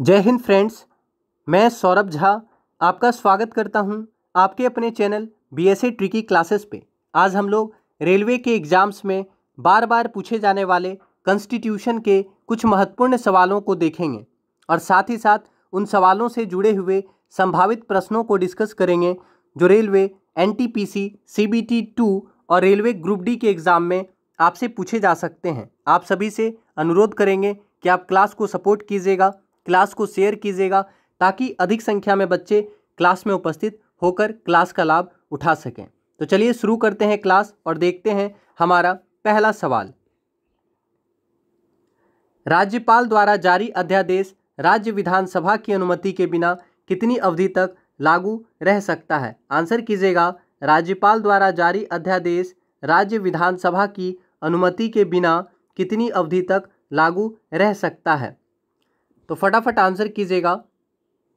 जय हिंद फ्रेंड्स मैं सौरभ झा आपका स्वागत करता हूं आपके अपने channel B S A tricky classes पे आज हम लोग रेलवे के एग्ज़ाम्स में बार बार पूछे जाने वाले कॉन्स्टिट्यूशन के कुछ महत्वपूर्ण सवालों को देखेंगे और साथ ही साथ उन सवालों से जुड़े हुए संभावित प्रश्नों को डिस्कस करेंगे जो railway N T P C C B T two और रेलवे ग्रुप डी के एग्ज़ाम में आपसे पूछे जा सकते हैं आप सभी से अनुरोध करेंगे कि आप क्लास को सपोर्ट कीजिएगा क्लास को शेयर कीजिएगा ताकि अधिक संख्या में बच्चे क्लास में उपस्थित होकर क्लास का लाभ उठा सकें तो चलिए शुरू करते हैं क्लास और देखते हैं हमारा पहला सवाल राज्यपाल द्वारा जारी अध्यादेश राज्य विधानसभा की अनुमति के बिना कितनी अवधि तक लागू रह सकता है आंसर कीजिएगा राज्यपाल द्वारा जारी अध्यादेश राज्य विधानसभा की अनुमति के बिना कितनी अवधि तक लागू रह सकता है तो फटाफट आंसर कीजिएगा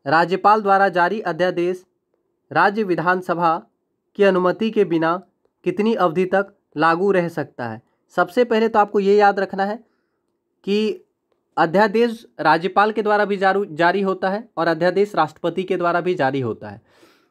राज्यपाल द्वारा जारी अध्यादेश राज्य विधानसभा की अनुमति के बिना कितनी अवधि तक लागू रह सकता है सबसे पहले तो आपको ये याद रखना है कि अध्यादेश राज्यपाल के द्वारा भी जारी होता है और अध्यादेश राष्ट्रपति के द्वारा भी जारी होता है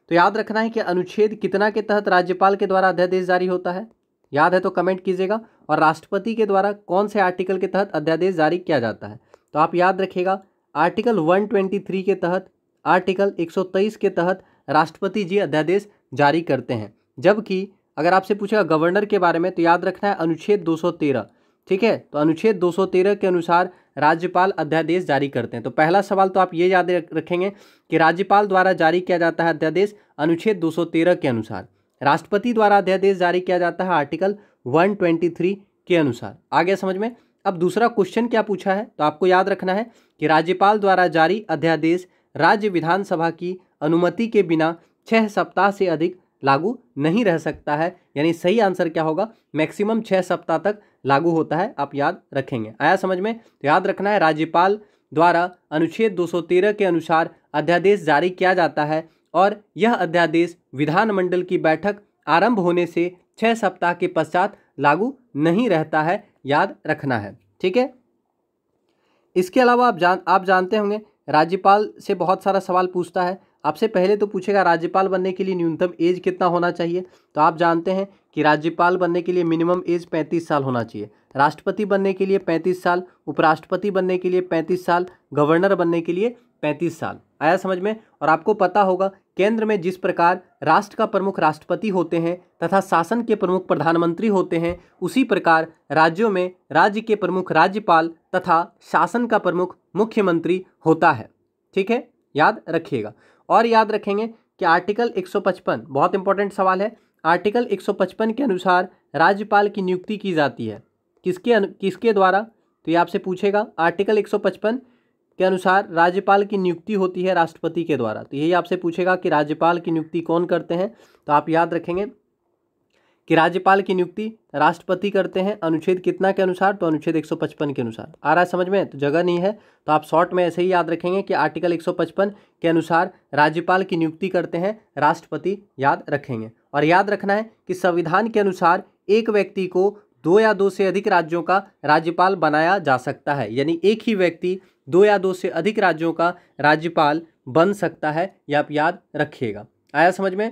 तो याद रखना है कि अनुच्छेद कितना के तहत राज्यपाल के द्वारा अध्यादेश जारी होता है याद है तो कमेंट कीजिएगा और राष्ट्रपति के द्वारा कौन से आर्टिकल के तहत अध्यादेश जारी किया जाता है तो आप याद रखिएगा आर्टिकल 123 के तहत आर्टिकल 123 के तहत राष्ट्रपति जी अध्यादेश जारी करते हैं जबकि अगर आपसे पूछेगा गवर्नर के बारे में तो याद रखना है अनुच्छेद 213 ठीक है तो अनुच्छेद 213 के अनुसार राज्यपाल अध्यादेश जारी करते हैं तो पहला सवाल तो आप ये याद रखेंगे कि राज्यपाल द्वारा जारी किया जाता है अध्यादेश अनुच्छेद दो के अनुसार राष्ट्रपति द्वारा अध्यादेश जारी किया जाता है आर्टिकल वन के अनुसार आगे समझ में अब दूसरा क्वेश्चन क्या पूछा है तो आपको याद रखना है कि राज्यपाल द्वारा जारी अध्यादेश राज्य विधानसभा की अनुमति के बिना छः सप्ताह से अधिक लागू नहीं रह सकता है यानी सही आंसर क्या होगा मैक्सिमम छः सप्ताह तक लागू होता है आप याद रखेंगे आया समझ में तो याद रखना है राज्यपाल द्वारा अनुच्छेद 213 के अनुसार अध्यादेश जारी किया जाता है और यह अध्यादेश विधानमंडल की बैठक आरंभ होने से छः सप्ताह के पश्चात लागू नहीं रहता है याद रखना है ठीक है इसके अलावा आप जान आप जानते होंगे राज्यपाल से बहुत सारा सवाल पूछता है आपसे पहले तो पूछेगा राज्यपाल बनने के लिए न्यूनतम एज कितना होना चाहिए तो आप जानते हैं कि राज्यपाल बनने के लिए मिनिमम एज पैंतीस साल होना चाहिए राष्ट्रपति बनने के लिए पैंतीस साल उपराष्ट्रपति बनने के लिए पैंतीस साल गवर्नर बनने के लिए पैंतीस साल आया समझ में और आपको पता होगा केंद्र में जिस प्रकार राष्ट्र का प्रमुख राष्ट्रपति होते हैं तथा शासन के प्रमुख प्रधानमंत्री होते हैं उसी प्रकार राज्यों में राज्य के प्रमुख राज्यपाल तथा शासन का प्रमुख मुख्यमंत्री होता है ठीक है याद रखिएगा और याद रखेंगे कि आर्टिकल 155 बहुत इंपॉर्टेंट सवाल है आर्टिकल 155 के अनुसार राज्यपाल की नियुक्ति की जाती है किसके अनु, किसके द्वारा तो ये आपसे पूछेगा आर्टिकल 155 के अनुसार राज्यपाल की नियुक्ति होती है राष्ट्रपति के द्वारा तो यही आपसे पूछेगा कि राज्यपाल की नियुक्ति कौन करते हैं तो आप याद रखेंगे कि राज्यपाल की नियुक्ति राष्ट्रपति करते हैं अनुच्छेद कितना के अनुसार तो अनुच्छेद 155 के अनुसार आ रहा है समझ में तो जगह नहीं है तो आप शॉर्ट में ऐसे ही याद रखेंगे कि आर्टिकल 155 के अनुसार राज्यपाल की नियुक्ति करते हैं राष्ट्रपति याद रखेंगे और याद रखना है कि संविधान के अनुसार एक व्यक्ति को दो या दो से अधिक राज्यों का राज्यपाल बनाया जा सकता है यानी एक ही व्यक्ति दो या दो से अधिक राज्यों का राज्यपाल बन सकता है यह आप याद रखिएगा आया समझ में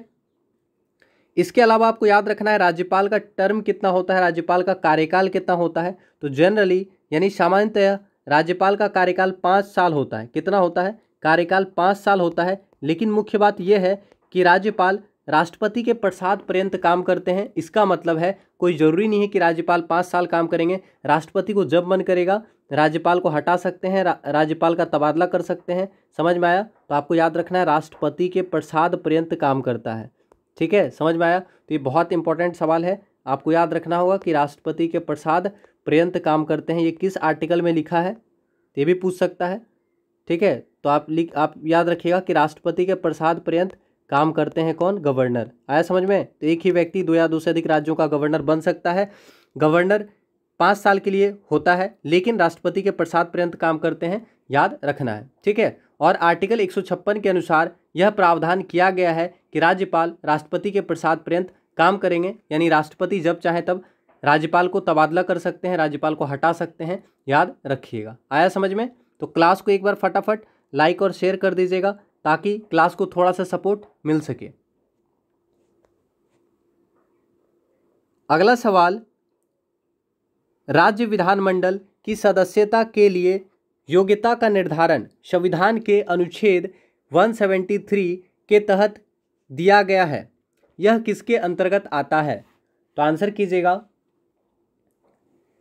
इसके अलावा आपको याद रखना है राज्यपाल का टर्म कितना होता है राज्यपाल का कार्यकाल कितना होता है तो जनरली यानी सामान्यतः राज्यपाल का कार्यकाल पाँच साल होता है कितना होता है कार्यकाल पाँच साल होता है लेकिन मुख्य बात यह है कि राज्यपाल राष्ट्रपति के प्रसाद पर्यंत काम करते हैं इसका मतलब है कोई ज़रूरी नहीं है कि राज्यपाल पाँच साल काम करेंगे राष्ट्रपति को जब मन करेगा राज्यपाल को हटा सकते हैं रा, राज्यपाल का तबादला कर सकते हैं समझ में आया तो आपको याद रखना है राष्ट्रपति के प्रसाद पर्यंत काम करता है ठीक है समझ में आया तो ये बहुत इंपॉर्टेंट सवाल है आपको याद रखना होगा कि राष्ट्रपति के प्रसाद पर्यंत काम करते हैं ये किस आर्टिकल में लिखा है तो ये भी पूछ सकता है ठीक है तो आप लिख आप याद रखिएगा कि राष्ट्रपति के प्रसाद पर्यंत काम करते हैं कौन गवर्नर आया समझ में तो एक ही व्यक्ति दो या दो से अधिक राज्यों का गवर्नर बन सकता है गवर्नर पाँच साल के लिए होता है लेकिन राष्ट्रपति के प्रसाद पर्यंत काम करते हैं याद रखना है ठीक है और आर्टिकल एक के अनुसार यह प्रावधान किया गया है कि राज्यपाल राष्ट्रपति के प्रसाद पर्यंत काम करेंगे यानी राष्ट्रपति जब चाहे तब राज्यपाल को तबादला कर सकते हैं राज्यपाल को हटा सकते हैं याद रखिएगा आया समझ में तो क्लास को एक बार फटाफट लाइक और शेयर कर दीजिएगा ताकि क्लास को थोड़ा सा सपोर्ट मिल सके अगला सवाल राज्य विधानमंडल की सदस्यता के लिए योग्यता का निर्धारण संविधान के अनुच्छेद 173 के तहत दिया गया है यह किसके अंतर्गत आता है तो आंसर कीजिएगा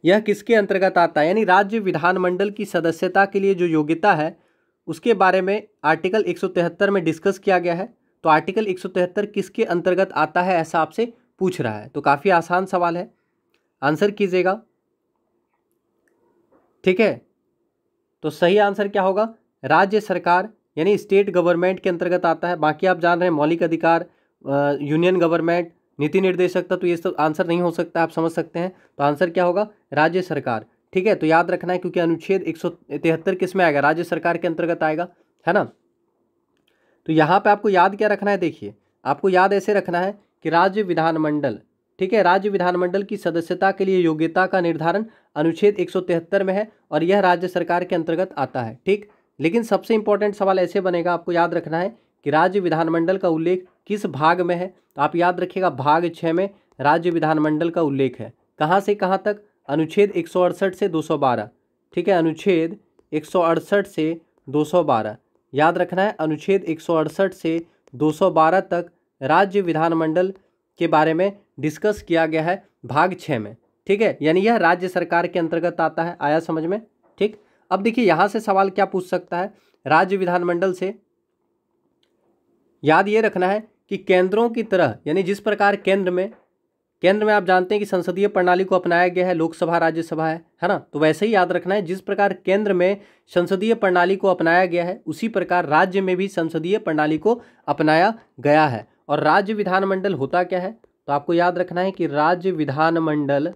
यह किसके अंतर्गत आता है यानी राज्य विधानमंडल की सदस्यता के लिए जो योग्यता है उसके बारे में आर्टिकल 173 में डिस्कस किया गया है तो आर्टिकल 173 किसके अंतर्गत आता है ऐसा आपसे पूछ रहा है तो काफ़ी आसान सवाल है आंसर कीजिएगा ठीक है तो सही आंसर क्या होगा राज्य सरकार यानी स्टेट गवर्नमेंट के अंतर्गत आता है बाकी आप जान रहे हैं मौलिक अधिकार यूनियन गवर्नमेंट नीति निर्देशकता तो ये सब आंसर नहीं हो सकता आप समझ सकते हैं तो आंसर क्या होगा राज्य सरकार ठीक है तो याद रखना है क्योंकि अनुच्छेद एक सौ तिहत्तर किस में आएगा राज्य सरकार के अंतर्गत आएगा है ना तो यहाँ पे आपको याद क्या रखना है देखिए आपको याद ऐसे रखना है कि राज्य विधानमंडल ठीक है राज्य विधानमंडल की सदस्यता के लिए योग्यता का निर्धारण अनुच्छेद 173 में है और यह राज्य सरकार के अंतर्गत आता है ठीक लेकिन सबसे इंपॉर्टेंट सवाल ऐसे बनेगा आपको याद रखना है कि राज्य विधानमंडल का उल्लेख किस भाग में है तो आप याद रखिएगा भाग छः में राज्य विधानमंडल का उल्लेख है कहाँ से कहाँ तक अनुच्छेद एक से दो ठीक है अनुच्छेद एक से दो याद रखना है अनुच्छेद एक से दो तक राज्य विधानमंडल के बारे में डिस्कस किया गया है भाग छः में ठीक है यानी यह राज्य सरकार के अंतर्गत आता है आया समझ में ठीक अब देखिए यहाँ से सवाल क्या पूछ सकता है राज्य विधानमंडल से याद ये रखना है कि केंद्रों की तरह यानी जिस प्रकार केंद्र में केंद्र में आप जानते हैं कि संसदीय प्रणाली को अपनाया गया है लोकसभा राज्यसभा है है ना तो वैसे ही याद रखना है जिस प्रकार केंद्र में संसदीय प्रणाली को अपनाया गया है उसी प्रकार राज्य में भी संसदीय प्रणाली को अपनाया गया है और राज्य विधानमंडल होता क्या है तो आपको याद रखना है कि राज्य विधानमंडल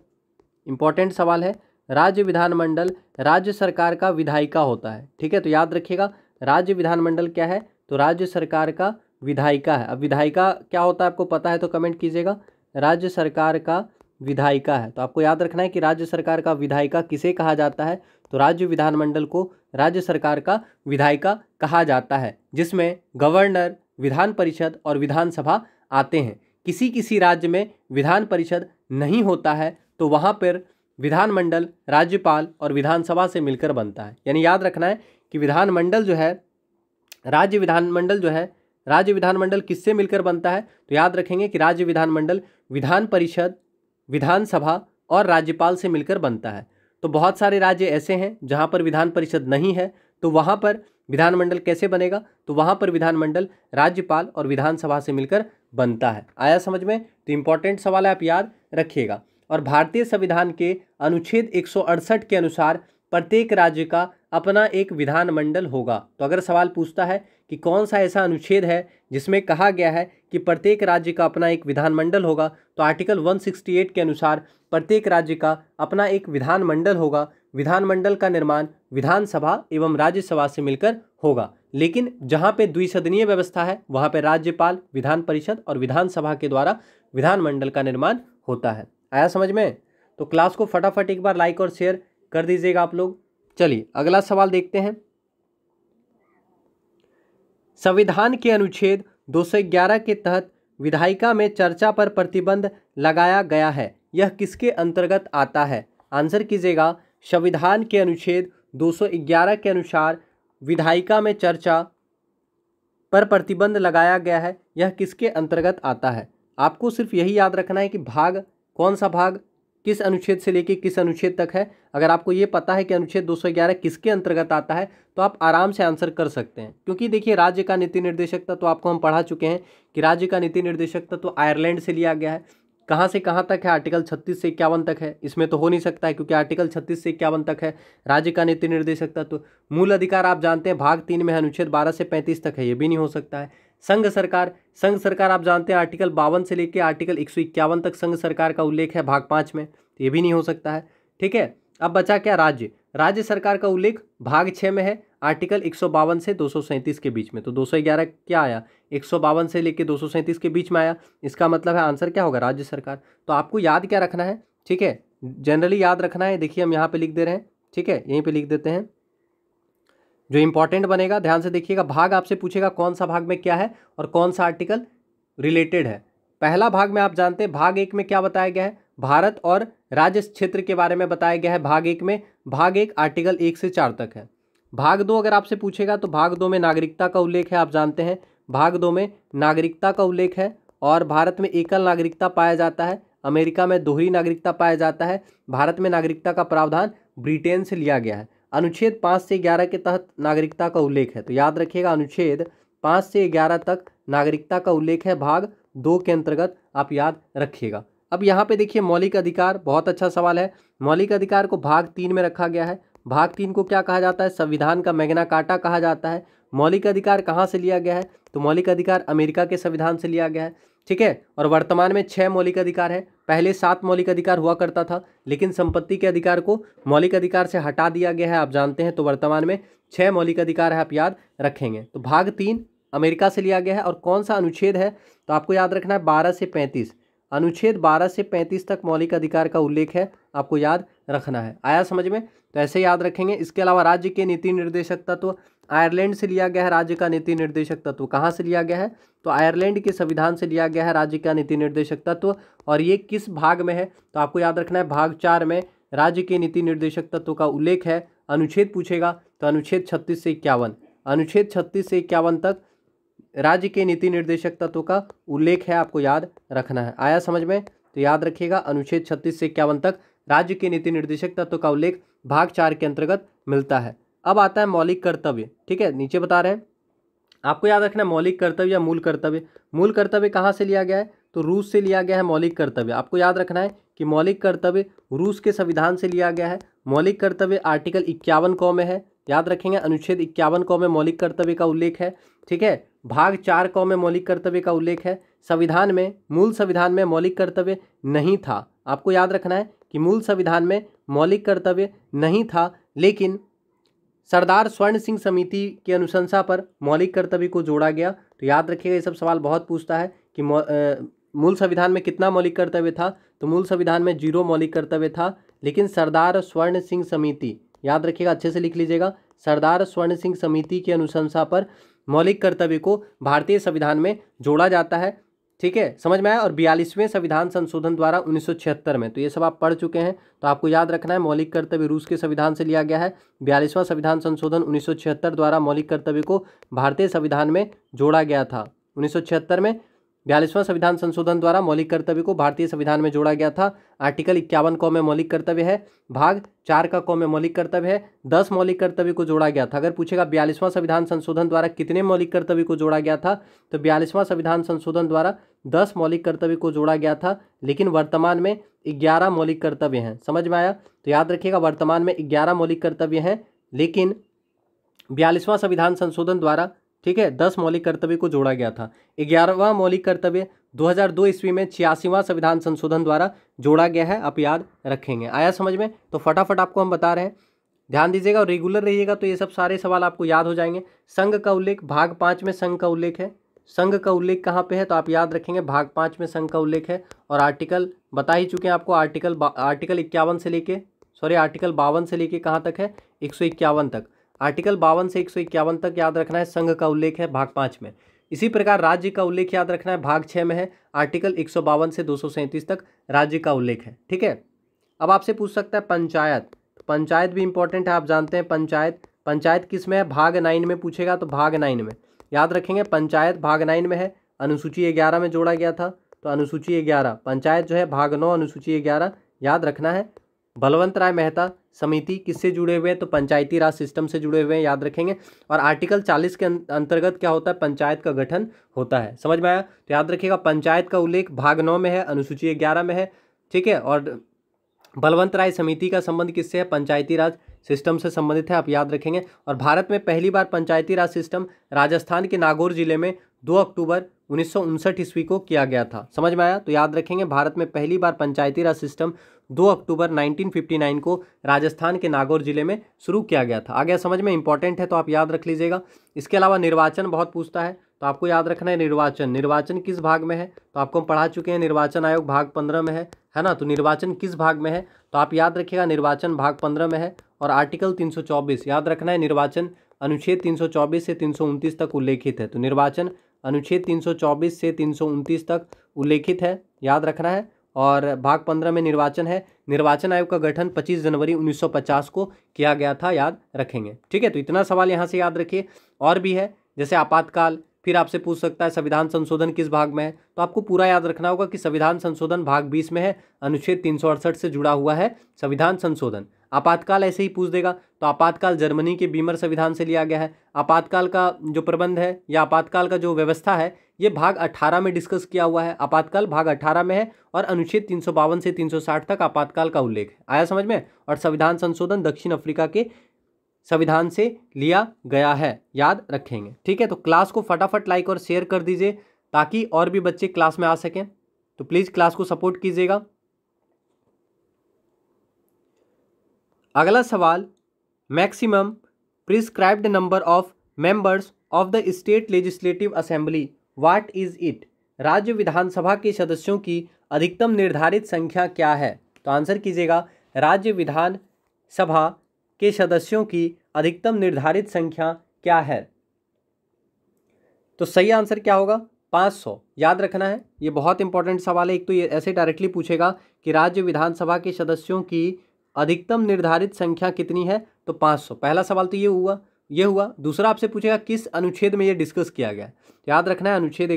इंपॉर्टेंट सवाल है राज्य विधानमंडल राज्य सरकार का विधायिका होता है ठीक है तो याद रखिएगा राज्य विधानमंडल क्या है तो राज्य सरकार का विधायिका है अब विधायिका क्या होता है आपको पता है तो कमेंट कीजिएगा राज्य सरकार का विधायिका है तो आपको याद रखना है कि राज्य सरकार का विधायिका किसे कहा जाता है तो राज्य विधानमंडल को राज्य सरकार का विधायिका कहा जाता है जिसमें गवर्नर विधान परिषद और विधानसभा आते हैं किसी किसी राज्य में विधान परिषद नहीं होता है तो वहाँ पर विधानमंडल राज्यपाल और विधानसभा से मिलकर बनता है यानी याद रखना है कि विधानमंडल जो है राज्य विधानमंडल जो है राज्य विधानमंडल किससे मिलकर बनता है तो याद रखेंगे कि राज्य विधानमंडल विधान परिषद विधानसभा और राज्यपाल से मिलकर बनता है तो बहुत सारे राज्य ऐसे हैं जहाँ पर विधान परिषद नहीं है तो वहाँ पर विधानमंडल कैसे बनेगा तो वहाँ पर विधानमंडल राज्यपाल और विधानसभा से मिलकर बनता है आया समझ में तो इम्पॉर्टेंट सवाल है आप याद रखिएगा और भारतीय संविधान के अनुच्छेद एक के अनुसार प्रत्येक राज्य का अपना एक विधानमंडल होगा तो अगर सवाल पूछता है कि कौन सा ऐसा अनुच्छेद है जिसमें कहा गया है कि प्रत्येक राज्य का अपना एक विधानमंडल होगा तो आर्टिकल 168 के अनुसार प्रत्येक राज्य का अपना एक विधानमंडल होगा विधानमंडल का निर्माण विधानसभा एवं राज्यसभा से मिलकर होगा लेकिन जहाँ पे द्विसदनीय व्यवस्था है वहाँ पे राज्यपाल विधान परिषद और विधानसभा के द्वारा विधानमंडल का निर्माण होता है आया समझ में तो क्लास को फटाफट एक बार लाइक और शेयर कर दीजिएगा आप लोग चलिए अगला सवाल देखते हैं संविधान के अनुच्छेद 211 के तहत विधायिका में चर्चा पर प्रतिबंध लगाया गया है यह किसके अंतर्गत आता है आंसर कीजिएगा संविधान के अनुच्छेद 211 के अनुसार विधायिका में चर्चा पर प्रतिबंध लगाया गया है यह किसके अंतर्गत आता है आपको सिर्फ यही याद रखना है कि भाग कौन सा भाग किस अनुच्छेद से लेके किस अनुच्छेद तक है अगर आपको ये पता है कि अनुच्छेद 211 किसके अंतर्गत आता है तो आप आराम से आंसर कर सकते हैं क्योंकि देखिए राज्य का नीति निर्देशक तत्व तो आपको हम पढ़ा चुके हैं कि राज्य का नीति निर्देशक तत्व तो आयरलैंड से लिया गया है कहाँ से कहाँ तक है आर्टिकल 36 से इक्यावन तक है इसमें तो हो नहीं सकता है क्योंकि आर्टिकल 36 से इक्यावन तक है राज्य का नीति निर्देशक तत्व तो मूल अधिकार आप जानते हैं भाग तीन में अनुच्छेद 12 से 35 तक है ये भी नहीं हो सकता है संघ सरकार संघ सरकार आप जानते हैं आर्टिकल बावन से लेकर आर्टिकल एक तक संघ सरकार का उल्लेख है भाग पाँच में तो ये भी नहीं हो सकता है ठीक है अब बचा क्या राज्य राज्य सरकार का उल्लेख भाग छः में है आर्टिकल एक से दो के बीच में तो दो क्या आया एक से लेकर दो के बीच में आया इसका मतलब है आंसर क्या होगा राज्य सरकार तो आपको याद क्या रखना है ठीक है जनरली याद रखना है देखिए हम यहाँ पे लिख दे रहे हैं ठीक है यहीं पे लिख देते हैं जो इंपॉर्टेंट बनेगा ध्यान से देखिएगा भाग आपसे पूछेगा कौन सा भाग में क्या है और कौन सा आर्टिकल रिलेटेड है पहला भाग में आप जानते हैं भाग एक में क्या बताया गया है भारत और राज्य क्षेत्र के बारे में बताया गया है भाग एक में भाग एक आर्टिकल एक से चार तक है भाग दो अगर आपसे पूछेगा तो भाग दो में नागरिकता का उल्लेख है आप जानते हैं भाग दो में नागरिकता का उल्लेख है और भारत में एकल नागरिकता पाया जाता है अमेरिका में दोहरी नागरिकता पाया जाता है भारत में नागरिकता का प्रावधान ब्रिटेन से लिया गया है अनुच्छेद पाँच से ग्यारह के तहत नागरिकता का उल्लेख है तो याद रखिएगा अनुच्छेद पाँच से ग्यारह तक नागरिकता का उल्लेख है भाग दो के अंतर्गत आप याद रखिएगा अब यहाँ पे देखिए मौलिक अधिकार बहुत अच्छा सवाल है मौलिक अधिकार को भाग तीन में रखा गया है भाग तीन को क्या कहा जाता है संविधान का मैग्ना काटा कहा जाता है मौलिक अधिकार कहाँ से लिया गया है तो मौलिक अधिकार अमेरिका के संविधान से लिया गया है ठीक है और वर्तमान में छः मौलिक अधिकार है पहले सात मौलिक अधिकार हुआ करता था लेकिन संपत्ति के अधिकार को मौलिक अधिकार से हटा दिया गया है आप जानते हैं तो वर्तमान में छः मौलिक अधिकार है आप याद रखेंगे तो भाग तीन अमेरिका से लिया गया है और कौन सा अनुच्छेद है तो आपको याद रखना है बारह से पैंतीस अनुच्छेद बारह से पैंतीस तक मौलिक अधिकार का उल्लेख है आपको याद रखना है आया समझ में तो ऐसे याद रखेंगे इसके अलावा राज्य के नीति निर्देशक तत्व आयरलैंड से लिया गया है राज्य का नीति निर्देशक तत्व कहाँ से लिया गया है तो आयरलैंड के संविधान से लिया गया है राज्य का नीति निर्देशक तत्व और ये किस भाग में है तो आपको याद रखना है भाग चार में राज्य के नीति निर्देशक तत्व का उल्लेख है अनुच्छेद पूछेगा तो अनुच्छेद छत्तीस से इक्यावन अनुच्छेद छत्तीस से इक्यावन तक राज्य के नीति निर्देशक तत्व का उल्लेख है आपको याद रखना है आया समझ में तो याद रखिएगा अनुच्छेद छत्तीस से इक्यावन तक राज्य के नीति निर्देशक तत्व का उल्लेख भाग चार के अंतर्गत मिलता है अब आता है मौलिक कर्तव्य ठीक है नीचे बता रहे हैं आपको याद रखना मौलिक कर्तव्य या मूल कर्तव्य मूल कर्तव्य कहाँ से लिया गया है तो रूस से लिया गया है मौलिक कर्तव्य आपको याद रखना है कि मौलिक कर्तव्य रूस के संविधान से लिया गया है मौलिक कर्तव्य आर्टिकल इक्यावन कौ में है याद रखेंगे अनुच्छेद इक्यावन कौ में मौलिक कर्तव्य का उल्लेख है ठीक है भाग चार कौ में मौलिक कर्तव्य का उल्लेख है संविधान में मूल संविधान में मौलिक कर्तव्य नहीं था आपको याद रखना है कि मूल संविधान में मौलिक कर्तव्य नहीं था लेकिन सरदार स्वर्ण सिंह समिति की अनुशंसा पर मौलिक कर्तव्य को जोड़ा गया तो याद रखिएगा ये सब सवाल बहुत पूछता है कि मूल संविधान में कितना मौलिक कर्तव्य था तो मूल संविधान में जीरो मौलिक कर्तव्य था लेकिन सरदार स्वर्ण सिंह समिति याद रखिएगा अच्छे से लिख लीजिएगा सरदार स्वर्ण सिंह समिति की अनुशंसा पर मौलिक कर्तव्य को भारतीय संविधान में जोड़ा जाता है ठीक है समझ में आया और बयालीसवें संविधान संशोधन द्वारा उन्नीस में तो ये सब आप पढ़ चुके हैं तो आपको याद रखना है मौलिक कर्तव्य रूस के संविधान से लिया गया है बयालीसवां संविधान संशोधन उन्नीस द्वारा मौलिक कर्तव्य को भारतीय संविधान में जोड़ा गया था उन्नीस में बयालीसवां संविधान संशोधन द्वारा मौलिक कर्तव्य को भारतीय संविधान में जोड़ा गया था आर्टिकल इक्यावन कौ में मौलिक कर्तव्य है भाग चार का कौ में मौलिक कर्तव्य है दस मौलिक कर्तव्य को जोड़ा गया था अगर पूछेगा बयालीसवां संविधान संशोधन द्वारा कितने मौलिक कर्तव्य को जोड़ा गया था तो बयालीसवां संविधान संशोधन द्वारा दस मौलिक कर्तव्य को जोड़ा गया था लेकिन वर्तमान में ग्यारह मौलिक कर्तव्य हैं समझ में आया तो याद रखिएगा वर्तमान में ग्यारह मौलिक कर्तव्य हैं लेकिन बयालीसवां संविधान संशोधन द्वारा ठीक है दस मौलिक कर्तव्य को जोड़ा गया था ग्यारहवा मौलिक कर्तव्य 2002 ईस्वी में छियासीवां संविधान संशोधन द्वारा जोड़ा गया है आप याद रखेंगे आया समझ में तो फटाफट आपको हम बता रहे हैं ध्यान दीजिएगा और रेगुलर रहिएगा तो ये सब सारे सवाल आपको याद हो जाएंगे संघ का उल्लेख भाग पाँच में संघ का उल्लेख है संघ का उल्लेख कहाँ पे है तो आप याद रखेंगे भाग पाँच में संघ का उल्लेख है और आर्टिकल बता ही चुके हैं आपको आर्टिकल आर्टिकल इक्यावन से लेके सॉरी आर्टिकल बावन से लेके कहाँ तक है एक तक आर्टिकल बावन से एक सौ इक्यावन तक याद रखना है संघ का उल्लेख है भाग पाँच में इसी प्रकार राज्य का उल्लेख याद रखना है भाग छः में है आर्टिकल एक सौ बावन से दो सौ सैंतीस तक राज्य का उल्लेख है ठीक है अब आपसे पूछ सकता है पंचायत पंचायत भी इंपॉर्टेंट है आप जानते हैं पंचायत पंचायत किस में है भाग नाइन में पूछेगा तो भाग नाइन में याद रखेंगे पंचायत भाग नाइन में है अनुसूची ग्यारह में जोड़ा गया था तो अनुसूची ग्यारह पंचायत जो है भाग नौ अनुसूची ग्यारह याद रखना है बलवंत राय मेहता समिति किससे जुड़े हुए हैं तो पंचायती राज सिस्टम से जुड़े हुए हैं याद रखेंगे और आर्टिकल 40 के अं-, अंतर्गत क्या होता है पंचायत का गठन होता है समझ में आया तो याद रखिएगा पंचायत का उल्लेख भाग नौ में है अनुसूची ग्यारह में है ठीक है और बलवंत राय समिति का संबंध किससे है पंचायती राज सिस्टम से संबंधित है आप याद रखेंगे और भारत में पहली बार पंचायती राज सिस्टम राजस्थान के नागौर जिले में दो अक्टूबर उन्नीस ईस्वी को किया गया था समझ में आया तो याद रखेंगे भारत में पहली बार पंचायती राज सिस्टम 2 अक्टूबर 1959 को राजस्थान के नागौर जिले में शुरू किया गया था आगे समझ में इंपॉर्टेंट है तो आप याद रख लीजिएगा इसके अलावा निर्वाचन बहुत पूछता है तो आपको याद रखना है निर्वाचन निर्वाचन किस भाग में है तो आपको हम पढ़ा चुके हैं निर्वाचन आयोग भाग पंद्रह में है है ना तो निर्वाचन किस भाग में है तो आप याद रखिएगा निर्वाचन भाग पंद्रह में है और आर्टिकल तीन याद रखना है निर्वाचन अनुच्छेद तीन से तीन तक उल्लेखित है तो निर्वाचन अनुच्छेद 324 से तीन तक उल्लेखित है याद रखना है और भाग पंद्रह में निर्वाचन है निर्वाचन आयोग का गठन 25 जनवरी 1950 को किया गया था याद रखेंगे ठीक है तो इतना सवाल यहाँ से याद रखिए और भी है जैसे आपातकाल फिर आपसे पूछ सकता है संविधान संशोधन किस भाग में है तो आपको पूरा याद रखना होगा कि संविधान संशोधन भाग बीस में है अनुच्छेद तीन से जुड़ा हुआ है संविधान संशोधन आपातकाल ऐसे ही पूछ देगा तो आपातकाल जर्मनी के बीमर संविधान से लिया गया है आपातकाल का जो प्रबंध है या आपातकाल का जो व्यवस्था है ये भाग 18 में डिस्कस किया हुआ है आपातकाल भाग 18 में है और अनुच्छेद तीन से 360 तक आपातकाल का उल्लेख है आया समझ में और संविधान संशोधन दक्षिण अफ्रीका के संविधान से लिया गया है याद रखेंगे ठीक है तो क्लास को फटाफट लाइक और शेयर कर दीजिए ताकि और भी बच्चे क्लास में आ सकें तो प्लीज़ क्लास को सपोर्ट कीजिएगा अगला सवाल maximum prescribed number of members of the state legislative assembly what is it राज्य विधानसभा के सदस्यों की अधिकतम निर्धारित संख्या क्या है तो आंसर कीजिएगा राज्य विधान सभा के सदस्यों की अधिकतम निर्धारित संख्या क्या है तो सही आंसर क्या होगा 500 याद रखना है ये बहुत इंपॉर्टेंट सवाल है एक तो ये ऐसे डायरेक्टली पूछेगा कि राज्य विधानसभा के सदस्यों की अधिकतम निर्धारित संख्या कितनी है तो 500 पहला सवाल तो ये हुआ ये हुआ दूसरा आपसे पूछेगा किस अनुच्छेद में ये डिस्कस किया गया याद रखना है अनुच्छेद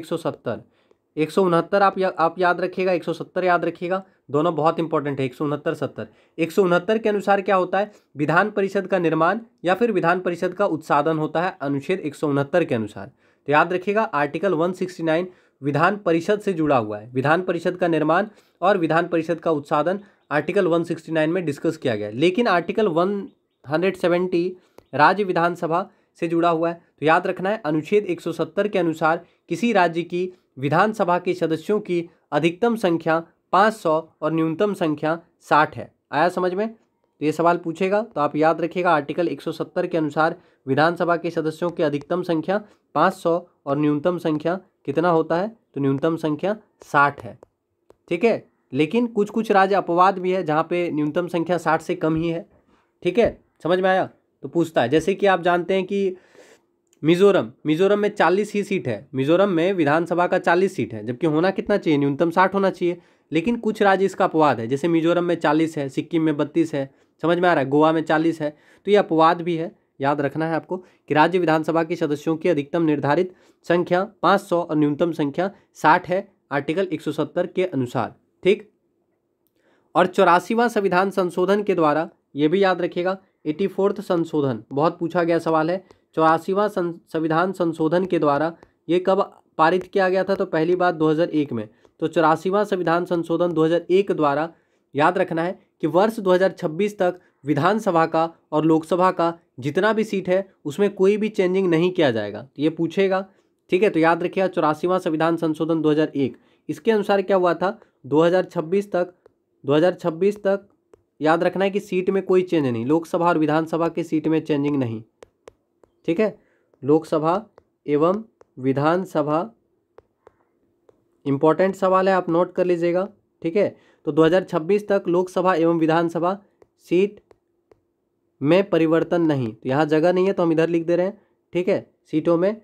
एक सौ उनहत्तर आप या, आप याद रखिएगा एक सौ सत्तर याद रखिएगा दोनों बहुत इंपॉर्टेंट है एक सौ उनहत्तर सत्तर एक सौ उनहत्तर के अनुसार क्या होता है विधान परिषद का निर्माण या फिर विधान परिषद का उत्सादन होता है अनुच्छेद एक सौ उनहत्तर के अनुसार तो याद रखिएगा आर्टिकल वन सिक्सटी नाइन विधान परिषद से जुड़ा हुआ है विधान परिषद का निर्माण और विधान परिषद का उत्सादन आर्टिकल वन सिक्सटी नाइन में डिस्कस किया गया लेकिन आर्टिकल वन हंड्रेड सेवेंटी राज्य विधानसभा से जुड़ा हुआ है तो याद रखना है अनुच्छेद 170 के अनुसार किसी राज्य की विधानसभा के सदस्यों की अधिकतम संख्या 500 और न्यूनतम संख्या 60 है आया समझ में तो ये सवाल पूछेगा तो आप याद रखिएगा आर्टिकल 170 के अनुसार विधानसभा के सदस्यों की अधिकतम संख्या 500 और न्यूनतम संख्या कितना होता है तो न्यूनतम संख्या 60 है ठीक है लेकिन कुछ कुछ राज्य अपवाद भी है जहाँ पे न्यूनतम संख्या साठ से कम ही है ठीक है समझ में आया तो पूछता है जैसे कि आप जानते हैं कि मिजोरम मिजोरम में चालीस ही सीट है मिजोरम में विधानसभा का चालीस सीट है जबकि होना कितना चाहिए न्यूनतम साठ होना चाहिए लेकिन कुछ राज्य इसका अपवाद है जैसे मिजोरम में चालीस है सिक्किम में बत्तीस है समझ में आ रहा है गोवा में चालीस है तो ये अपवाद भी है याद रखना है आपको कि राज्य विधानसभा के सदस्यों की अधिकतम निर्धारित संख्या सौ और न्यूनतम संख्या साठ है आर्टिकल सत्तर के अनुसार ठीक और चौरासीवां संविधान संशोधन के द्वारा ये भी याद रखिएगा एटी फोर्थ संशोधन बहुत पूछा गया सवाल है चौरासीवा संविधान संशोधन के द्वारा ये कब पारित किया गया था तो पहली बार 2001 में तो चौरासीवा संविधान संशोधन 2001 द्वारा याद रखना है कि वर्ष 2026 तक विधानसभा का और लोकसभा का जितना भी सीट है उसमें कोई भी चेंजिंग नहीं किया जाएगा तो ये पूछेगा ठीक है तो याद रखिएगा चौरासीवा संविधान संशोधन 2001 इसके अनुसार क्या हुआ था 2026 तक 2026 तक याद रखना है कि सीट में कोई चेंज नहीं लोकसभा और विधानसभा के सीट में चेंजिंग नहीं ठीक है लोकसभा एवं विधानसभा इंपॉर्टेंट सवाल है आप नोट कर लीजिएगा ठीक है तो 2026 तक लोकसभा एवं विधानसभा सीट में परिवर्तन नहीं तो यहाँ जगह नहीं है तो हम इधर लिख दे रहे हैं ठीक है सीटों में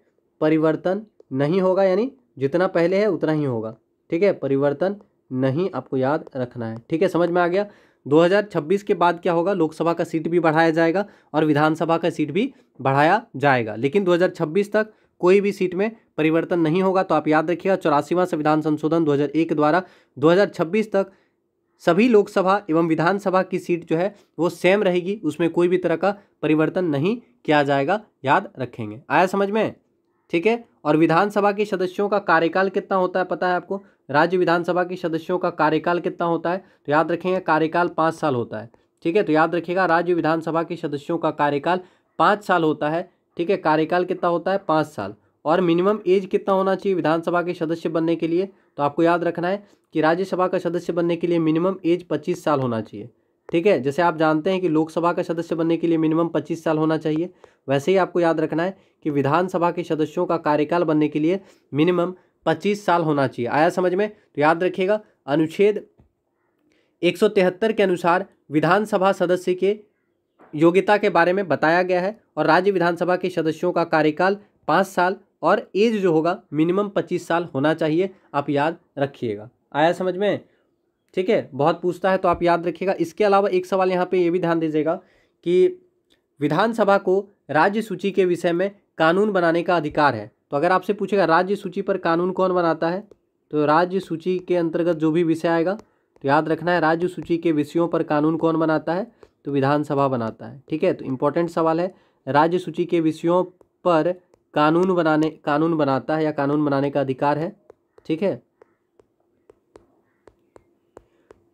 परिवर्तन नहीं होगा यानी जितना पहले है उतना ही होगा ठीक है परिवर्तन नहीं आपको याद रखना है ठीक है समझ में आ गया 2026 के बाद क्या होगा लोकसभा का सीट भी बढ़ाया जाएगा और विधानसभा का सीट भी बढ़ाया जाएगा लेकिन 2026 तक कोई भी सीट में परिवर्तन नहीं होगा तो आप याद रखिएगा चौरासीवां संविधान संशोधन 2001 द्वारा 2026 तक सभी लोकसभा एवं विधानसभा की सीट जो है वो सेम रहेगी उसमें कोई भी तरह का परिवर्तन नहीं किया जाएगा याद रखेंगे आया समझ में ठीक है और विधानसभा के सदस्यों का कार्यकाल कितना होता है पता है आपको राज्य विधानसभा के सदस्यों का कार्यकाल कितना होता है तो याद रखेंगे कार्यकाल पाँच साल होता है ठीक है तो याद रखिएगा राज्य विधानसभा के सदस्यों का कार्यकाल पाँच साल होता है ठीक है कार्यकाल कितना होता है पाँच साल और मिनिमम एज कितना होना चाहिए विधानसभा के सदस्य बनने के लिए तो आपको याद रखना है कि राज्यसभा का सदस्य बनने के लिए मिनिमम एज पच्चीस साल होना चाहिए ठीक है जैसे आप जानते हैं कि लोकसभा का सदस्य बनने के लिए मिनिमम पच्चीस साल होना चाहिए वैसे ही आपको याद रखना है कि विधानसभा के सदस्यों का कार्यकाल बनने के लिए मिनिमम पच्चीस साल होना चाहिए आया समझ में तो याद रखिएगा अनुच्छेद एक के अनुसार विधानसभा सदस्य के योग्यता के बारे में बताया गया है और राज्य विधानसभा के सदस्यों का कार्यकाल पाँच साल और एज जो होगा मिनिमम पच्चीस साल होना चाहिए आप याद रखिएगा आया समझ में ठीक है बहुत पूछता है तो आप याद रखिएगा इसके अलावा एक सवाल यहाँ पे ये भी ध्यान दीजिएगा कि विधानसभा को राज्य सूची के विषय में कानून बनाने का अधिकार है तो अगर आपसे पूछेगा राज्य सूची पर कानून कौन बनाता है तो राज्य सूची के अंतर्गत जो भी विषय आएगा तो याद रखना है राज्य सूची के विषयों पर कानून कौन बनाता है तो विधानसभा बनाता है ठीक है तो इम्पोर्टेंट सवाल है राज्य सूची के विषयों पर कानून बनाने कानून बनाता है या कानून बनाने का अधिकार है ठीक है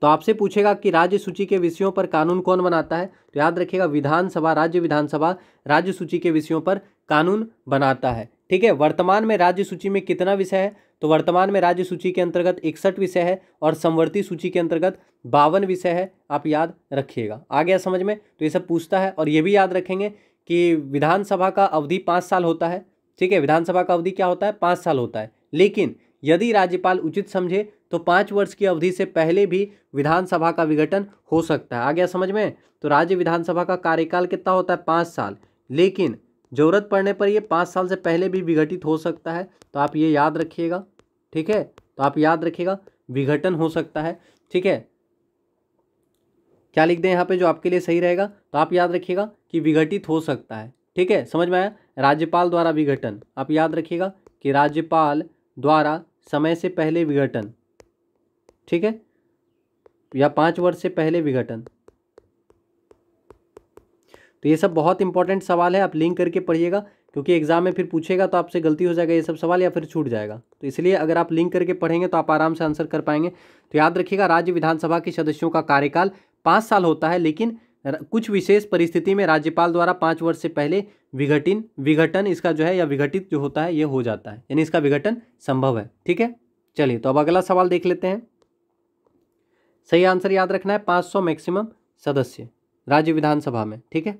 तो आपसे पूछेगा कि राज्य सूची के विषयों पर कानून कौन बनाता है तो याद रखिएगा विधानसभा राज्य विधानसभा राज्य सूची के विषयों पर कानून बनाता है ठीक है वर्तमान में राज्य सूची में कितना विषय है तो वर्तमान में राज्य सूची के अंतर्गत इकसठ विषय है और संवर्ती सूची के अंतर्गत बावन विषय है आप याद रखिएगा आ गया समझ में तो ये सब पूछता है और ये भी याद रखेंगे कि विधानसभा का अवधि पाँच साल होता है ठीक है विधानसभा का अवधि क्या होता है पाँच साल होता है लेकिन यदि राज्यपाल उचित समझे तो पाँच वर्ष की अवधि से पहले भी विधानसभा का विघटन हो सकता है आ गया समझ में तो राज्य विधानसभा का कार्यकाल कितना होता है पाँच साल लेकिन ज़रूरत पड़ने पर यह पाँच साल से पहले भी विघटित हो सकता है तो आप ये याद रखिएगा ठीक है तो आप याद रखिएगा विघटन हो सकता है ठीक है क्या लिख दें यहाँ पे जो आपके लिए सही रहेगा तो आप याद रखिएगा कि विघटित हो सकता है ठीक है समझ में आया राज्यपाल द्वारा विघटन आप याद रखिएगा कि राज्यपाल द्वारा समय से पहले विघटन ठीक है या पाँच वर्ष से पहले विघटन तो ये सब बहुत इंपॉर्टेंट सवाल है आप लिंक करके पढ़िएगा क्योंकि एग्जाम में फिर पूछेगा तो आपसे गलती हो जाएगा ये सब सवाल या फिर छूट जाएगा तो इसलिए अगर आप लिंक करके पढ़ेंगे तो आप आराम से आंसर कर पाएंगे तो याद रखिएगा राज्य विधानसभा के सदस्यों का कार्यकाल पाँच साल होता है लेकिन कुछ विशेष परिस्थिति में राज्यपाल द्वारा पाँच वर्ष से पहले विघटन विघटन इसका जो है या विघटित जो होता है ये हो जाता है यानी इसका विघटन संभव है ठीक है चलिए तो अब अगला सवाल देख लेते हैं सही आंसर याद रखना है पाँच सौ मैक्सिमम सदस्य राज्य विधानसभा में ठीक है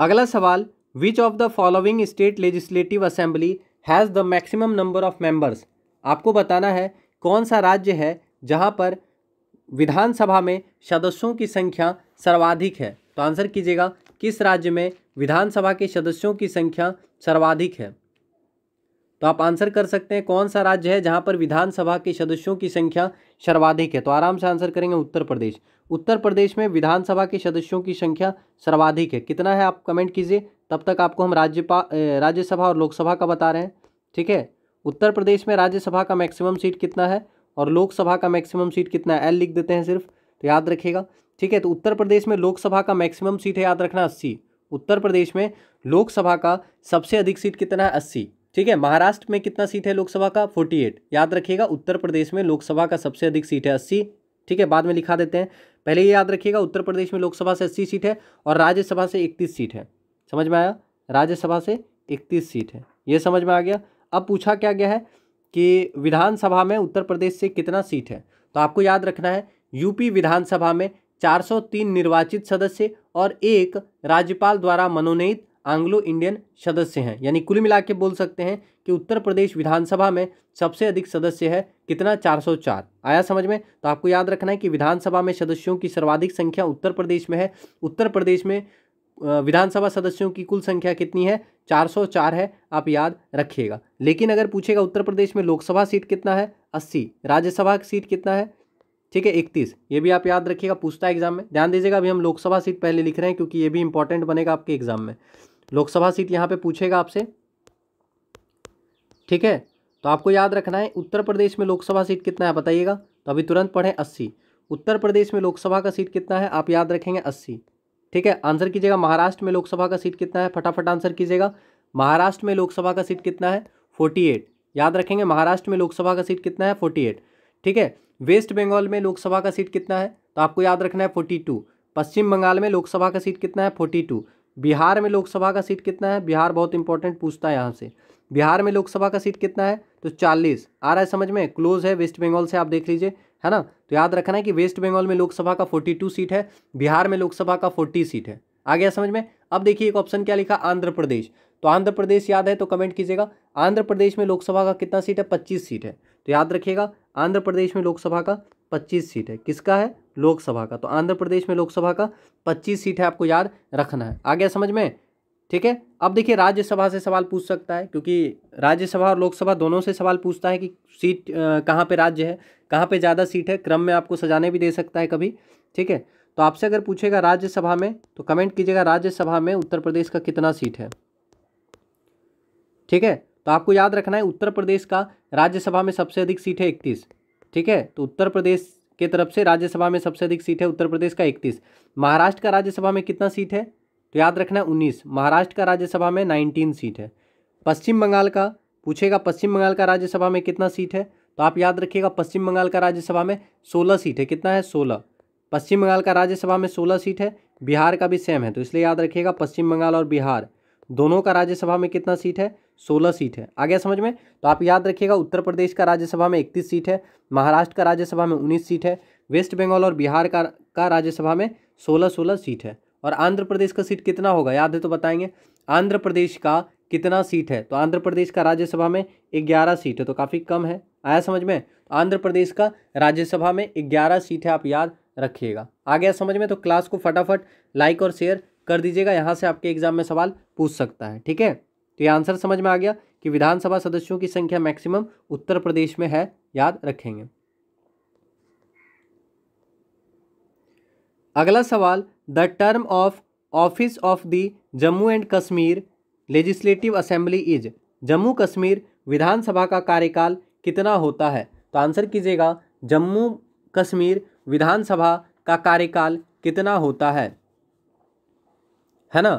अगला सवाल which of the following state legislative assembly has the maximum number of members आपको बताना है कौन सा राज्य है जहां पर विधानसभा में सदस्यों की संख्या सर्वाधिक है तो आंसर कीजिएगा किस राज्य में विधानसभा के सदस्यों की संख्या सर्वाधिक है तो आप आंसर कर सकते हैं कौन सा राज्य है जहां पर विधानसभा के सदस्यों की संख्या सर्वाधिक है तो आराम से आंसर करेंगे उत्तर प्रदेश उत्तर प्रदेश में विधानसभा के सदस्यों की संख्या सर्वाधिक है कितना है आप कमेंट कीजिए तब तक आपको हम राज्यपा राज्यसभा और लोकसभा का बता रहे हैं ठीक है उत्तर प्रदेश में राज्यसभा का मैक्सिमम सीट कितना है और लोकसभा का मैक्सिमम सीट कितना है एल लिख देते हैं सिर्फ तो याद रखिएगा ठीक है तो उत्तर प्रदेश में लोकसभा का मैक्सिमम सीट है याद रखना अस्सी उत्तर प्रदेश में लोकसभा का सबसे अधिक सीट कितना है अस्सी ठीक है महाराष्ट्र में कितना सीट है लोकसभा का फोर्टी एट याद रखिएगा उत्तर प्रदेश में लोकसभा का सबसे अधिक सीट है अस्सी ठीक है बाद में लिखा देते हैं पहले ये याद रखिएगा उत्तर प्रदेश में लोकसभा से अस्सी सीट है और राज्यसभा से इकतीस सीट है समझ में आया राज्यसभा से इकतीस सीट है ये समझ में आ गया अब पूछा क्या गया है कि विधानसभा में उत्तर प्रदेश से कितना सीट है तो आपको याद रखना है यूपी विधानसभा में 403 निर्वाचित सदस्य और एक राज्यपाल द्वारा मनोनीत आंग्लो इंडियन सदस्य हैं यानी कुल मिला के बोल सकते हैं कि उत्तर प्रदेश विधानसभा में सबसे अधिक सदस्य है कितना 404 आया समझ में तो आपको याद रखना है कि विधानसभा में सदस्यों की सर्वाधिक संख्या उत्तर प्रदेश में है उत्तर प्रदेश में विधानसभा सदस्यों की कुल संख्या कितनी है 404 है आप याद रखिएगा लेकिन अगर पूछेगा उत्तर प्रदेश में लोकसभा सीट कितना है 80 राज्यसभा सीट कितना है ठीक है इकतीस ये भी आप याद रखिएगा पूछता है एग्जाम में ध्यान दीजिएगा अभी हम लोकसभा सीट पहले लिख रहे हैं क्योंकि ये भी इंपॉर्टेंट बनेगा आपके एग्जाम में लोकसभा सीट यहाँ पर पूछेगा आपसे ठीक है तो आपको याद रखना है उत्तर प्रदेश में लोकसभा सीट कितना है बताइएगा तो अभी तुरंत पढ़ें अस्सी उत्तर प्रदेश में लोकसभा का सीट कितना है आप याद रखेंगे अस्सी ठीक है आंसर कीजिएगा महाराष्ट्र में लोकसभा का सीट कितना है फटाफट आंसर कीजिएगा महाराष्ट्र में लोकसभा का सीट कितना है फोर्टी एट याद रखेंगे महाराष्ट्र में लोकसभा का सीट कितना है फोर्टी एट ठीक है वेस्ट बंगाल में लोकसभा का सीट कितना है तो आपको याद रखना है फोर्टी टू पश्चिम बंगाल में लोकसभा का सीट कितना है फोर्टी टू बिहार में लोकसभा का सीट कितना है बिहार बहुत इंपॉर्टेंट पूछता है यहाँ से बिहार में लोकसभा का सीट कितना है तो चालीस आ रहा है समझ में क्लोज है वेस्ट बंगाल से आप देख लीजिए है ना तो याद रखना है कि वेस्ट बंगाल में लोकसभा का 42 सीट है बिहार में लोकसभा का 40 सीट है आ गया समझ में अब देखिए एक ऑप्शन क्या लिखा आंध्र प्रदेश तो आंध्र प्रदेश याद है तो कमेंट कीजिएगा आंध्र प्रदेश में लोकसभा का कितना सीट है पच्चीस सीट है तो याद रखिएगा आंध्र प्रदेश में लोकसभा का पच्चीस सीट है किसका है लोकसभा का तो आंध्र प्रदेश में लोकसभा का पच्चीस सीट है आपको याद रखना है आ गया समझ में ठीक है अब देखिए राज्यसभा से सवाल पूछ सकता है क्योंकि राज्यसभा और लोकसभा दोनों से सवाल पूछता है कि सीट कहाँ पे राज्य है कहाँ पे ज़्यादा सीट है क्रम में आपको सजाने भी दे सकता है कभी ठीक है तो आपसे अगर पूछेगा राज्यसभा में तो कमेंट कीजिएगा राज्यसभा में उत्तर प्रदेश का कितना सीट है ठीक है तो आपको याद रखना है उत्तर प्रदेश का राज्यसभा में सबसे अधिक सीट है इकतीस ठीक है तो उत्तर प्रदेश के तरफ से राज्यसभा में सबसे अधिक सीट है उत्तर प्रदेश का इकतीस महाराष्ट्र का राज्यसभा में कितना सीट है तो याद रखना है उन्नीस महाराष्ट्र का राज्यसभा में नाइनटीन सीट है पश्चिम बंगाल का पूछेगा पश्चिम बंगाल का राज्यसभा में कितना सीट है तो आप याद रखिएगा पश्चिम बंगाल का राज्यसभा में सोलह सीट है कितना है सोलह पश्चिम बंगाल का राज्यसभा में सोलह सीट है बिहार का भी सेम है तो इसलिए याद रखिएगा पश्चिम बंगाल और बिहार दोनों का राज्यसभा में कितना सीट है सोलह सीट है आ गया समझ में तो आप याद रखिएगा उत्तर प्रदेश का राज्यसभा में इकतीस सीट है महाराष्ट्र का राज्यसभा में उन्नीस सीट है वेस्ट बंगाल और बिहार का का राज्यसभा में सोलह सोलह सीट है और आंध्र प्रदेश का सीट कितना होगा याद है तो बताएंगे आंध्र प्रदेश का कितना सीट है तो आंध्र प्रदेश का राज्यसभा में ग्यारह सीट है तो काफ़ी कम है आया समझ में तो आंध्र प्रदेश का राज्यसभा में ग्यारह सीटें आप याद रखिएगा आ गया समझ में तो क्लास को फटाफट लाइक और शेयर कर दीजिएगा यहाँ से आपके एग्जाम में सवाल पूछ सकता है ठीक है तो ये आंसर समझ में आ गया कि विधानसभा सदस्यों की संख्या मैक्सिमम उत्तर प्रदेश में है याद रखेंगे अगला सवाल the term of office of the Jammu and Kashmir legislative assembly is Jammu Kashmir विधानसभा का कार्यकाल कितना होता है तो आंसर कीजिएगा जम्मू कश्मीर विधानसभा का कार्यकाल कितना होता है है ना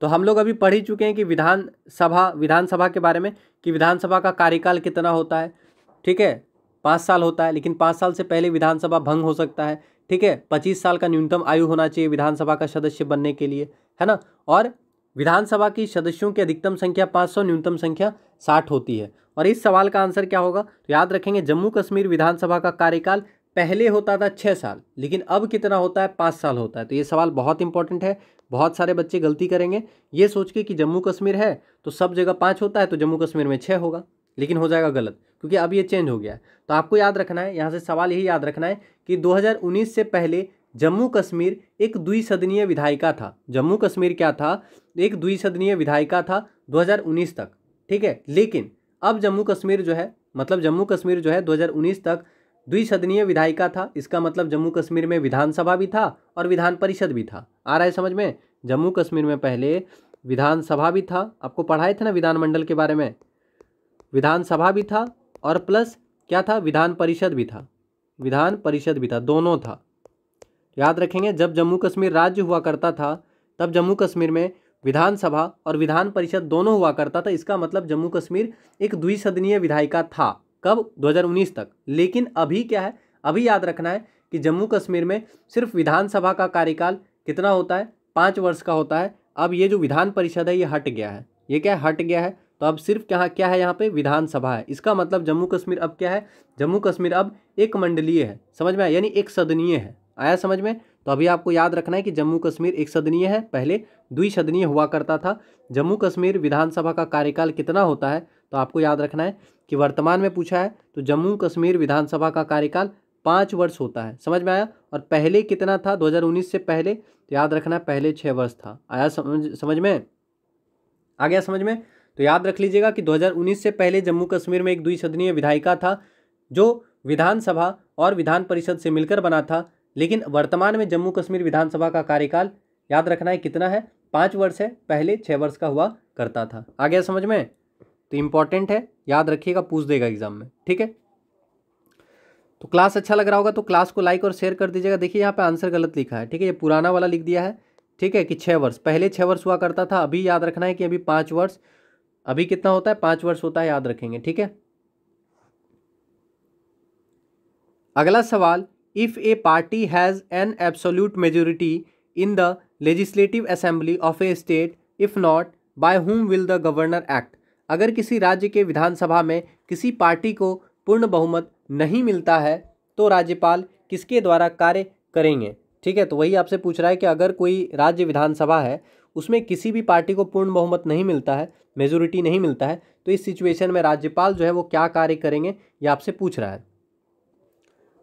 तो हम लोग अभी पढ़ ही चुके हैं कि विधानसभा विधानसभा के बारे में कि विधानसभा का कार्यकाल कितना होता है ठीक है पाँच साल होता है लेकिन पाँच साल से पहले विधानसभा भंग हो सकता है ठीक है पच्चीस साल का न्यूनतम आयु होना चाहिए विधानसभा का सदस्य बनने के लिए है ना और विधानसभा की सदस्यों की अधिकतम संख्या पाँच सौ न्यूनतम संख्या साठ होती है और इस सवाल का आंसर क्या होगा तो याद रखेंगे जम्मू कश्मीर विधानसभा का कार्यकाल पहले होता था छः साल लेकिन अब कितना होता है पाँच साल होता है तो ये सवाल बहुत इंपॉर्टेंट है बहुत सारे बच्चे गलती करेंगे ये सोच के कि जम्मू कश्मीर है तो सब जगह पाँच होता है तो जम्मू कश्मीर में छः होगा लेकिन हो जाएगा गलत क्योंकि अब ये चेंज हो गया है तो आपको याद रखना है यहाँ से सवाल यही याद रखना है कि 2019 से पहले जम्मू कश्मीर एक द्विसदनीय विधायिका था जम्मू कश्मीर क्या था एक द्विसदनीय विधायिका था 2019 तक ठीक है लेकिन अब जम्मू कश्मीर जो है मतलब जम्मू कश्मीर जो है 2019 तक द्विसदनीय विधायिका था इसका मतलब जम्मू कश्मीर में विधानसभा भी था और विधान परिषद भी था आ रहा है समझ में जम्मू कश्मीर में पहले विधानसभा भी था आपको पढ़ाए थे ना विधानमंडल के बारे में विधानसभा भी था और प्लस क्या था विधान परिषद भी था विधान परिषद भी था दोनों था याद रखेंगे जब जम्मू कश्मीर राज्य हुआ करता था तब जम्मू कश्मीर में विधानसभा और विधान परिषद दोनों हुआ करता था इसका मतलब जम्मू कश्मीर एक द्विसदनीय विधायिका था कब 2019 तक लेकिन अभी क्या है अभी याद रखना है कि जम्मू कश्मीर में सिर्फ विधानसभा का कार्यकाल कितना होता है पाँच वर्ष का होता है अब ये जो विधान परिषद है ये हट गया है ये क्या हट गया है तो अब सिर्फ क्या क्या है यहाँ पे विधानसभा है इसका मतलब जम्मू कश्मीर अब क्या है जम्मू कश्मीर अब एक मंडलीय है समझ में आया यानी एक सदनीय है आया समझ में तो अभी आपको याद रखना है कि जम्मू कश्मीर एक सदनीय है पहले द्विसदनीय हुआ करता था जम्मू कश्मीर विधानसभा का कार्यकाल कितना होता है तो आपको याद रखना है कि वर्तमान में पूछा है तो जम्मू कश्मीर विधानसभा का कार्यकाल पाँच वर्ष होता है समझ में आया और पहले कितना था 2019 से पहले तो याद रखना पहले छः वर्ष था आया समझ समझ में आ गया समझ में तो याद रख लीजिएगा कि 2019 से पहले जम्मू कश्मीर में एक द्विसदनीय विधायिका था जो विधानसभा और विधान परिषद से मिलकर बना था लेकिन वर्तमान में जम्मू कश्मीर विधानसभा का कार्यकाल याद रखना है कितना है पाँच वर्ष है पहले छः वर्ष का हुआ करता था आ गया समझ में तो इम्पॉर्टेंट है याद रखिएगा पूछ देगा एग्जाम में ठीक है तो क्लास अच्छा लग रहा होगा तो क्लास को लाइक और शेयर कर दीजिएगा देखिए यहाँ पे आंसर गलत लिखा है ठीक है ये पुराना वाला लिख दिया है ठीक है कि छः वर्ष पहले छः वर्ष हुआ करता था अभी याद रखना है कि अभी पाँच वर्ष अभी कितना होता है पाँच वर्ष होता है याद रखेंगे ठीक है अगला सवाल if a party has an absolute majority in the legislative assembly of a state if not by whom will the governor act अगर किसी राज्य के विधानसभा में किसी पार्टी को पूर्ण बहुमत नहीं मिलता है तो राज्यपाल किसके द्वारा कार्य करेंगे ठीक है तो वही आपसे पूछ रहा है कि अगर कोई राज्य विधानसभा है उसमें किसी भी पार्टी को पूर्ण बहुमत नहीं मिलता है मेजोरिटी नहीं मिलता है तो इस सिचुएशन में राज्यपाल जो है वो क्या कार्य करेंगे ये आपसे पूछ रहा है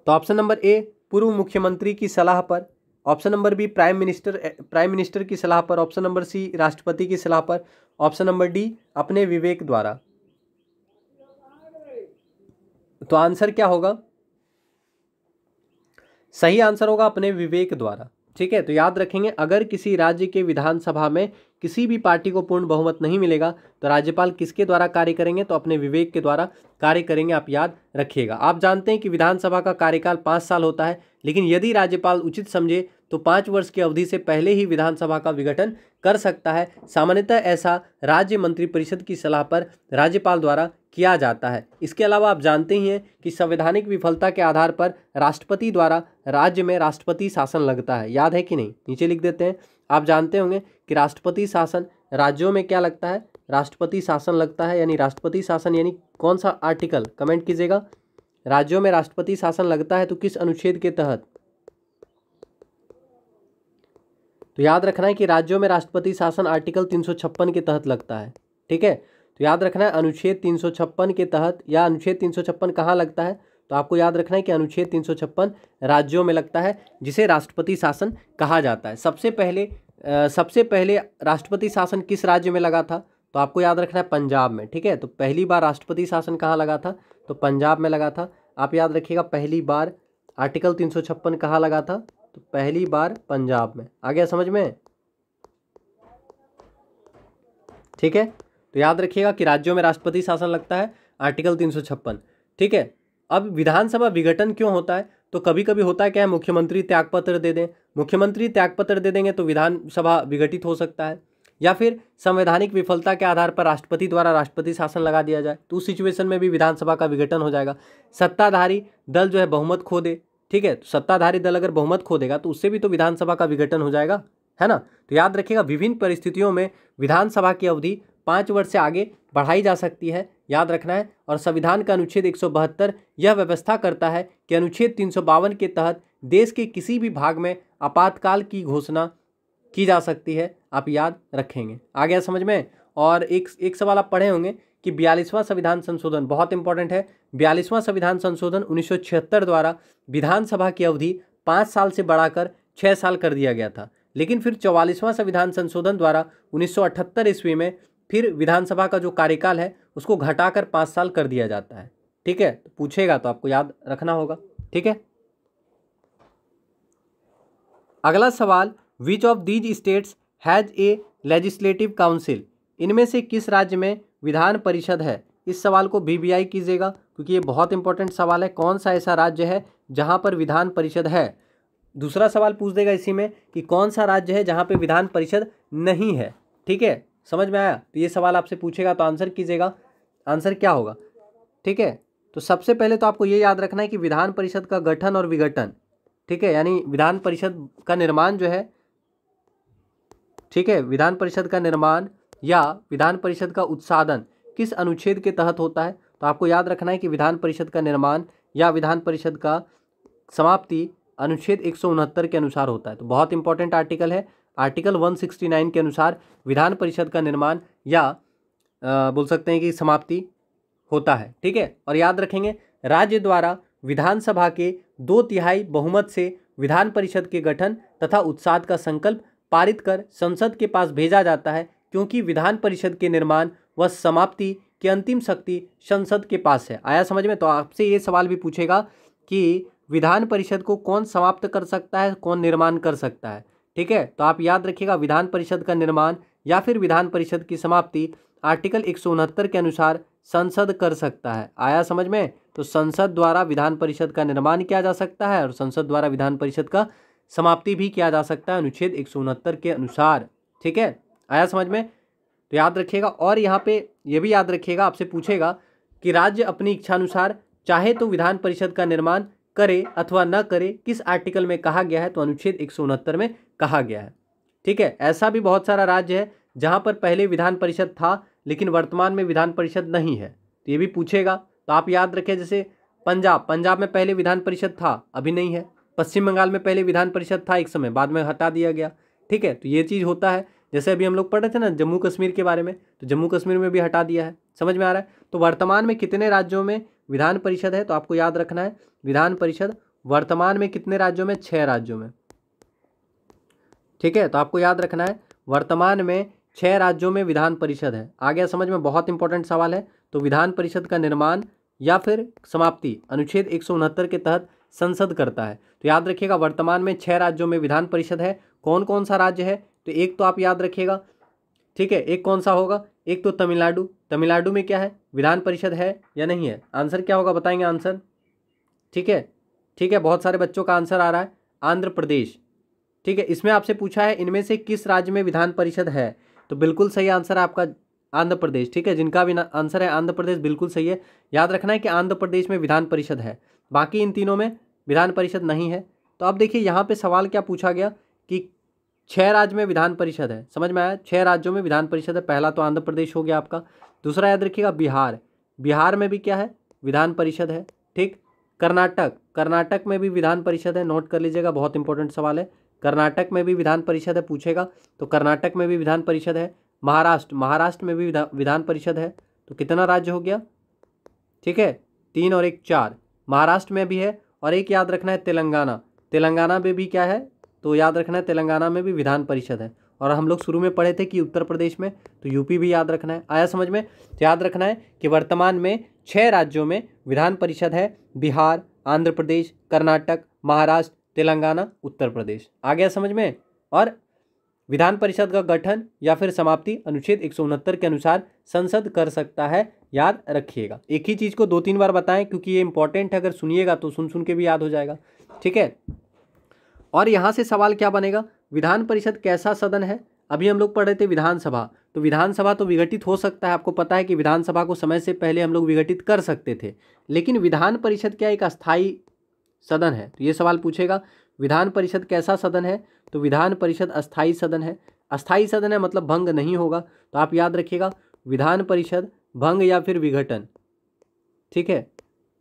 तो ऑप्शन नंबर ए पूर्व मुख्यमंत्री की सलाह पर option number B prime minister prime minister की सलाह पर ऑप्शन नंबर सी राष्ट्रपति की सलाह पर ऑप्शन नंबर डी अपने विवेक द्वारा तो आंसर क्या होगा सही आंसर होगा अपने विवेक द्वारा ठीक है तो याद रखेंगे अगर किसी राज्य के विधानसभा में किसी भी पार्टी को पूर्ण बहुमत नहीं मिलेगा तो राज्यपाल किसके द्वारा कार्य करेंगे तो अपने विवेक के द्वारा कार्य करेंगे आप याद रखिएगा आप जानते हैं कि विधानसभा का कार्यकाल पाँच साल होता है लेकिन यदि राज्यपाल उचित समझे तो पाँच वर्ष की अवधि से पहले ही विधानसभा का विघटन कर सकता है सामान्यतः ऐसा राज्य मंत्रिपरिषद की सलाह पर राज्यपाल द्वारा किया जाता है इसके अलावा आप जानते ही हैं कि संवैधानिक विफलता के आधार पर राष्ट्रपति द्वारा राज्य में राष्ट्रपति शासन लगता है याद है कि नहीं नीचे लिख देते हैं आप जानते होंगे कि राष्ट्रपति शासन राज्यों में क्या लगता है राष्ट्रपति शासन लगता है यानी राष्ट्रपति शासन यानी कौन सा आर्टिकल कमेंट कीजिएगा राज्यों में राष्ट्रपति शासन लगता है तो किस अनुच्छेद के तहत तो याद रखना है कि राज्यों में राष्ट्रपति शासन आर्टिकल तीन के तहत लगता है ठीक है तो याद रखना है अनुच्छेद तीन सौ छप्पन के तहत या अनुच्छेद तीन सौ छप्पन कहाँ लगता है तो आपको याद रखना है कि अनुच्छेद तीन सौ छप्पन राज्यों में लगता है जिसे राष्ट्रपति शासन कहा जाता है सबसे पहले आ, सबसे पहले राष्ट्रपति शासन किस राज्य में लगा था तो आपको याद रखना है पंजाब में ठीक है तो पहली बार राष्ट्रपति शासन कहाँ लगा था तो पंजाब में लगा था आप याद रखिएगा पहली बार आर्टिकल तीन सौ छप्पन कहाँ लगा था तो पहली बार पंजाब में आ गया समझ में ठीक है तो याद रखिएगा कि राज्यों में राष्ट्रपति शासन लगता है आर्टिकल तीन ठीक है अब विधानसभा विघटन क्यों होता है तो कभी कभी होता है क्या है मुख्यमंत्री त्यागपत्र दे दें मुख्यमंत्री त्यागपत्र दे देंगे तो विधानसभा विघटित हो सकता है या फिर संवैधानिक विफलता के आधार पर राष्ट्रपति द्वारा राष्ट्रपति शासन लगा दिया जाए तो उस सिचुएशन में भी विधानसभा का विघटन हो जाएगा सत्ताधारी दल जो है बहुमत खो दे ठीक है तो सत्ताधारी दल अगर बहुमत खो देगा तो उससे भी तो विधानसभा का विघटन हो जाएगा है ना तो याद रखिएगा विभिन्न परिस्थितियों में विधानसभा की अवधि पाँच वर्ष से आगे बढ़ाई जा सकती है याद रखना है और संविधान का अनुच्छेद एक यह व्यवस्था करता है कि अनुच्छेद तीन के तहत देश के किसी भी भाग में आपातकाल की घोषणा की जा सकती है आप याद रखेंगे आ गया समझ में और एक एक सवाल आप पढ़े होंगे कि बयालीसवां संविधान संशोधन बहुत इंपॉर्टेंट है बयालीसवां संविधान संशोधन 1976 द्वारा विधानसभा की अवधि पाँच साल से बढ़ाकर छः साल कर दिया गया था लेकिन फिर चौवालीसवां संविधान संशोधन द्वारा 1978 ईस्वी में फिर विधानसभा का जो कार्यकाल है उसको घटाकर पाँच साल कर दिया जाता है ठीक है तो पूछेगा तो आपको याद रखना होगा ठीक है अगला सवाल which of these states has a legislative council इनमें से किस राज्य में विधान परिषद है इस सवाल को बी कीजिएगा क्योंकि ये बहुत इंपॉर्टेंट सवाल है कौन सा ऐसा राज्य है जहाँ पर विधान परिषद है दूसरा सवाल पूछ देगा इसी में कि कौन सा राज्य है जहाँ पर विधान परिषद नहीं है ठीक है समझ में आया तो ये सवाल आपसे पूछेगा तो आंसर कीजिएगा आंसर क्या होगा ठीक है तो सबसे पहले तो आपको ये याद रखना है कि विधान परिषद का गठन और विघटन ठीक है यानी विधान परिषद का निर्माण जो है ठीक है विधान परिषद का निर्माण या विधान परिषद का उत्सादन किस अनुच्छेद के तहत होता है तो आपको याद रखना है कि विधान परिषद का निर्माण या विधान परिषद का समाप्ति अनुच्छेद एक के अनुसार होता है तो बहुत इंपॉर्टेंट आर्टिकल है आर्टिकल 169 के अनुसार विधान परिषद का निर्माण या आ, बोल सकते हैं कि समाप्ति होता है ठीक है और याद रखेंगे राज्य द्वारा विधानसभा के दो तिहाई बहुमत से विधान परिषद के गठन तथा उत्साह का संकल्प पारित कर संसद के पास भेजा जाता है क्योंकि विधान परिषद के निर्माण व समाप्ति की अंतिम शक्ति संसद के पास है आया समझ में तो आपसे ये सवाल भी पूछेगा कि विधान परिषद को कौन समाप्त कर सकता है कौन निर्माण कर सकता है ठीक है तो आप याद रखिएगा विधान परिषद का निर्माण या फिर विधान परिषद की समाप्ति आर्टिकल एक के अनुसार संसद कर सकता है आया समझ में तो संसद द्वारा विधान परिषद का निर्माण किया जा सकता है और संसद द्वारा विधान परिषद का समाप्ति भी किया जा सकता है अनुच्छेद एक के अनुसार ठीक है आया समझ में तो याद रखिएगा और यहाँ पे ये भी याद रखिएगा आपसे पूछेगा कि राज्य अपनी इच्छानुसार चाहे तो विधान परिषद का निर्माण करे अथवा न करे किस आर्टिकल में कहा गया है तो अनुच्छेद एक में कहा गया है ठीक है ऐसा भी बहुत सारा राज्य है जहाँ पर पहले विधान परिषद था लेकिन वर्तमान में विधान परिषद नहीं है तो ये भी पूछेगा तो आप याद रखें जैसे पंजाब पंजाब में पहले विधान परिषद था अभी नहीं है पश्चिम बंगाल में पहले विधान परिषद था एक समय बाद में हटा दिया गया ठीक है तो ये चीज़ होता है जैसे अभी हम लोग पढ़ रहे थे ना जम्मू कश्मीर के बारे में तो जम्मू कश्मीर में भी हटा दिया है समझ में आ रहा है तो वर्तमान में कितने राज्यों में विधान परिषद है तो आपको याद रखना है विधान परिषद वर्तमान में कितने राज्यों में छः राज्यों में ठीक है तो आपको याद रखना है वर्तमान में छः राज्यों में विधान परिषद है आ गया समझ में बहुत इंपॉर्टेंट सवाल है तो विधान परिषद का निर्माण या फिर समाप्ति अनुच्छेद एक के तहत संसद करता है तो याद रखिएगा वर्तमान में छः राज्यों में विधान परिषद है कौन कौन सा राज्य है तो एक तो आप याद रखिएगा ठीक है एक कौन सा होगा एक तो तमिलनाडु तमिलनाडु में क्या है विधान परिषद है या नहीं है आंसर क्या होगा बताएंगे आंसर ठीक है ठीक है बहुत सारे बच्चों का आंसर आ रहा है आंध्र प्रदेश ठीक है इसमें आपसे पूछा है इनमें से किस राज्य में विधान परिषद है तो बिल्कुल सही आंसर है आपका आंध्र प्रदेश ठीक है जिनका भी आंसर है आंध्र प्रदेश बिल्कुल सही है याद रखना है कि आंध्र प्रदेश में विधान परिषद है बाकी इन तीनों में विधान परिषद नहीं है तो अब देखिए यहाँ पे सवाल क्या पूछा गया कि छः राज्य में विधान परिषद है समझ में आया छः राज्यों में विधान परिषद है पहला तो आंध्र प्रदेश हो गया आपका दूसरा याद रखिएगा बिहार बिहार में भी क्या है विधान परिषद है ठीक कर्नाटक कर्नाटक में भी विधान परिषद है नोट कर लीजिएगा बहुत इंपॉर्टेंट सवाल है कर्नाटक में भी विधान परिषद है पूछेगा तो कर्नाटक में भी विधान परिषद है महाराष्ट्र महाराष्ट्र में भी विधान परिषद है तो कितना राज्य हो गया ठीक है तीन और एक चार महाराष्ट्र में भी है और एक याद रखना है तेलंगाना तेलंगाना में भी क्या है तो याद रखना है तेलंगाना में भी विधान परिषद है और हम लोग शुरू में पढ़े थे कि उत्तर प्रदेश में तो यूपी भी याद रखना है आया समझ में तो याद रखना है कि वर्तमान में छः राज्यों में विधान परिषद है बिहार आंध्र प्रदेश कर्नाटक महाराष्ट्र तेलंगाना उत्तर प्रदेश आ गया समझ में और विधान परिषद का गठन या फिर समाप्ति अनुच्छेद एक के अनुसार संसद कर सकता है याद रखिएगा एक ही चीज़ को दो तीन बार बताएं क्योंकि ये इंपॉर्टेंट है अगर सुनिएगा तो सुन सुन के भी याद हो जाएगा ठीक है और यहाँ से सवाल क्या बनेगा विधान परिषद कैसा सदन है अभी हम लोग पढ़ रहे थे विधानसभा तो विधानसभा तो विघटित हो सकता है आपको पता है कि विधानसभा को समय से पहले हम लोग विघटित कर सकते थे लेकिन विधान परिषद क्या एक अस्थायी सदन है तो ये सवाल पूछेगा विधान परिषद कैसा सदन है तो विधान परिषद अस्थायी सदन है अस्थायी सदन है मतलब भंग नहीं होगा तो आप याद रखिएगा विधान परिषद भंग या फिर विघटन ठीक है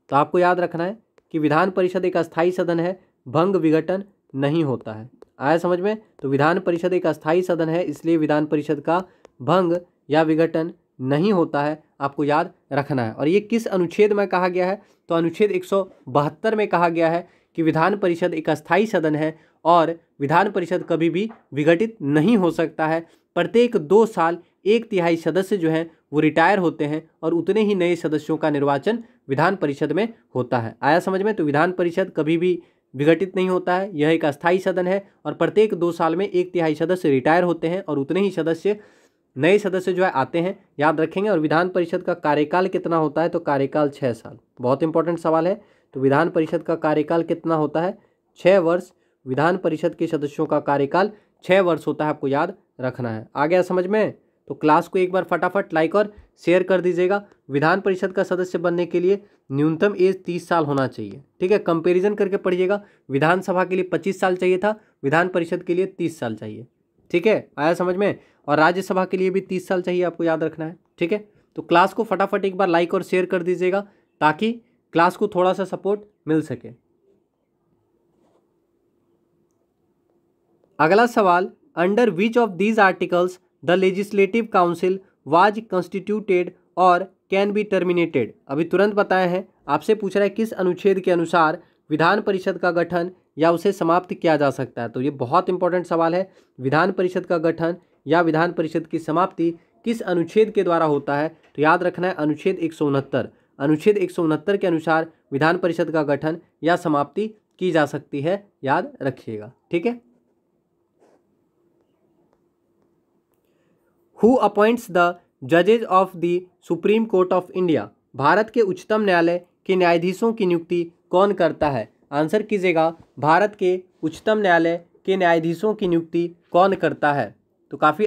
तो आपको याद रखना है कि विधान परिषद एक अस्थायी सदन है भंग विघटन नहीं होता है आया समझ में तो विधान परिषद एक अस्थायी सदन है इसलिए विधान परिषद का भंग या विघटन नहीं होता है आपको याद रखना है और ये किस अनुच्छेद में कहा गया है तो अनुच्छेद एक में कहा गया है कि विधान परिषद एक अस्थायी सदन है और विधान परिषद कभी भी विघटित नहीं हो सकता है प्रत्येक दो साल एक तिहाई सदस्य जो हैं वो रिटायर होते हैं और उतने ही नए सदस्यों का निर्वाचन विधान परिषद में होता है आया समझ में तो विधान परिषद कभी भी विघटित नहीं होता है यह एक अस्थायी सदन है और प्रत्येक दो साल में एक तिहाई सदस्य रिटायर होते हैं और उतने ही सदस्य नए सदस्य जो है आते हैं याद रखेंगे और विधान परिषद का कार्यकाल कितना होता है तो कार्यकाल छः साल बहुत इंपॉर्टेंट सवाल है तो विधान परिषद का कार्यकाल कितना होता है छः वर्ष विधान परिषद के सदस्यों का कार्यकाल छः वर्ष होता है आपको याद रखना है आ गया समझ में तो क्लास को एक बार फटाफट लाइक और शेयर कर दीजिएगा विधान परिषद का सदस्य बनने के लिए न्यूनतम एज तीस साल होना चाहिए ठीक है कंपेरिजन करके पढ़िएगा विधानसभा के लिए पच्चीस साल चाहिए था विधान परिषद के लिए तीस साल चाहिए ठीक है आया समझ में और राज्यसभा के लिए भी तीस साल चाहिए आपको याद रखना है ठीक है तो क्लास को फटाफट एक बार लाइक और शेयर कर दीजिएगा ताकि क्लास को थोड़ा सा सपोर्ट मिल सके अगला सवाल under which of these articles the legislative council was constituted और कैन बी टर्मिनेटेड अभी तुरंत बताए हैं आपसे पूछ रहा है किस अनुच्छेद के अनुसार विधान परिषद का गठन या उसे समाप्त किया जा सकता है तो ये बहुत इंपॉर्टेंट सवाल है विधान परिषद का गठन या विधान परिषद की समाप्ति किस अनुच्छेद के द्वारा होता है तो याद रखना है अनुच्छेद एक अनुच्छेद एक के अनुसार विधान परिषद का गठन या समाप्ति की जा सकती है याद रखिएगा ठीक है हु अपॉइंट्स द जजेज of the supreme court of India Bharat के उच्चतम न्यायालय के न्यायाधीशों की नियुक्ति कौन करता है आंसर कीजिएगा भारत के उच्चतम न्यायालय के न्यायाधीशों की नियुक्ति कौन करता है तो काफ़ी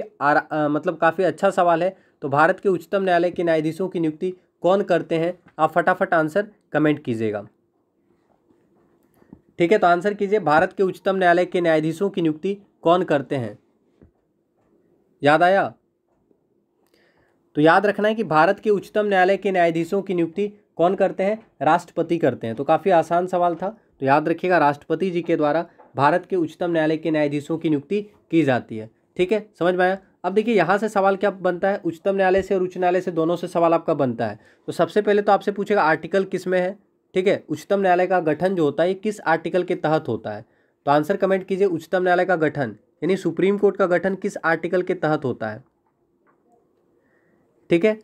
मतलब काफ़ी अच्छा सवाल है तो भारत के उच्चतम न्यायालय के न्यायाधीशों की नियुक्ति कौन करते हैं आप फटाफट आंसर कमेंट कीजिएगा ठीक है तो आंसर कीजिए भारत के उच्चतम न्यायालय के न्यायाधीशों की नियुक्ति कौन करते हैं याद आया तो याद रखना है कि भारत के उच्चतम न्यायालय के न्यायाधीशों की नियुक्ति कौन करते हैं राष्ट्रपति करते हैं तो काफ़ी आसान सवाल था तो याद रखिएगा राष्ट्रपति जी के द्वारा भारत के उच्चतम न्यायालय के न्यायाधीशों की नियुक्ति की जाती है ठीक है समझ में आया अब देखिए यहाँ से सवाल क्या बनता है उच्चतम न्यायालय से और उच्च न्यायालय से दोनों से सवाल आपका बनता है तो सबसे पहले तो आपसे पूछेगा आर्टिकल किस में है ठीक है उच्चतम न्यायालय का गठन जो होता है किस आर्टिकल के तहत होता है तो आंसर कमेंट कीजिए उच्चतम न्यायालय का गठन यानी सुप्रीम कोर्ट का गठन किस आर्टिकल के तहत होता है ठीक है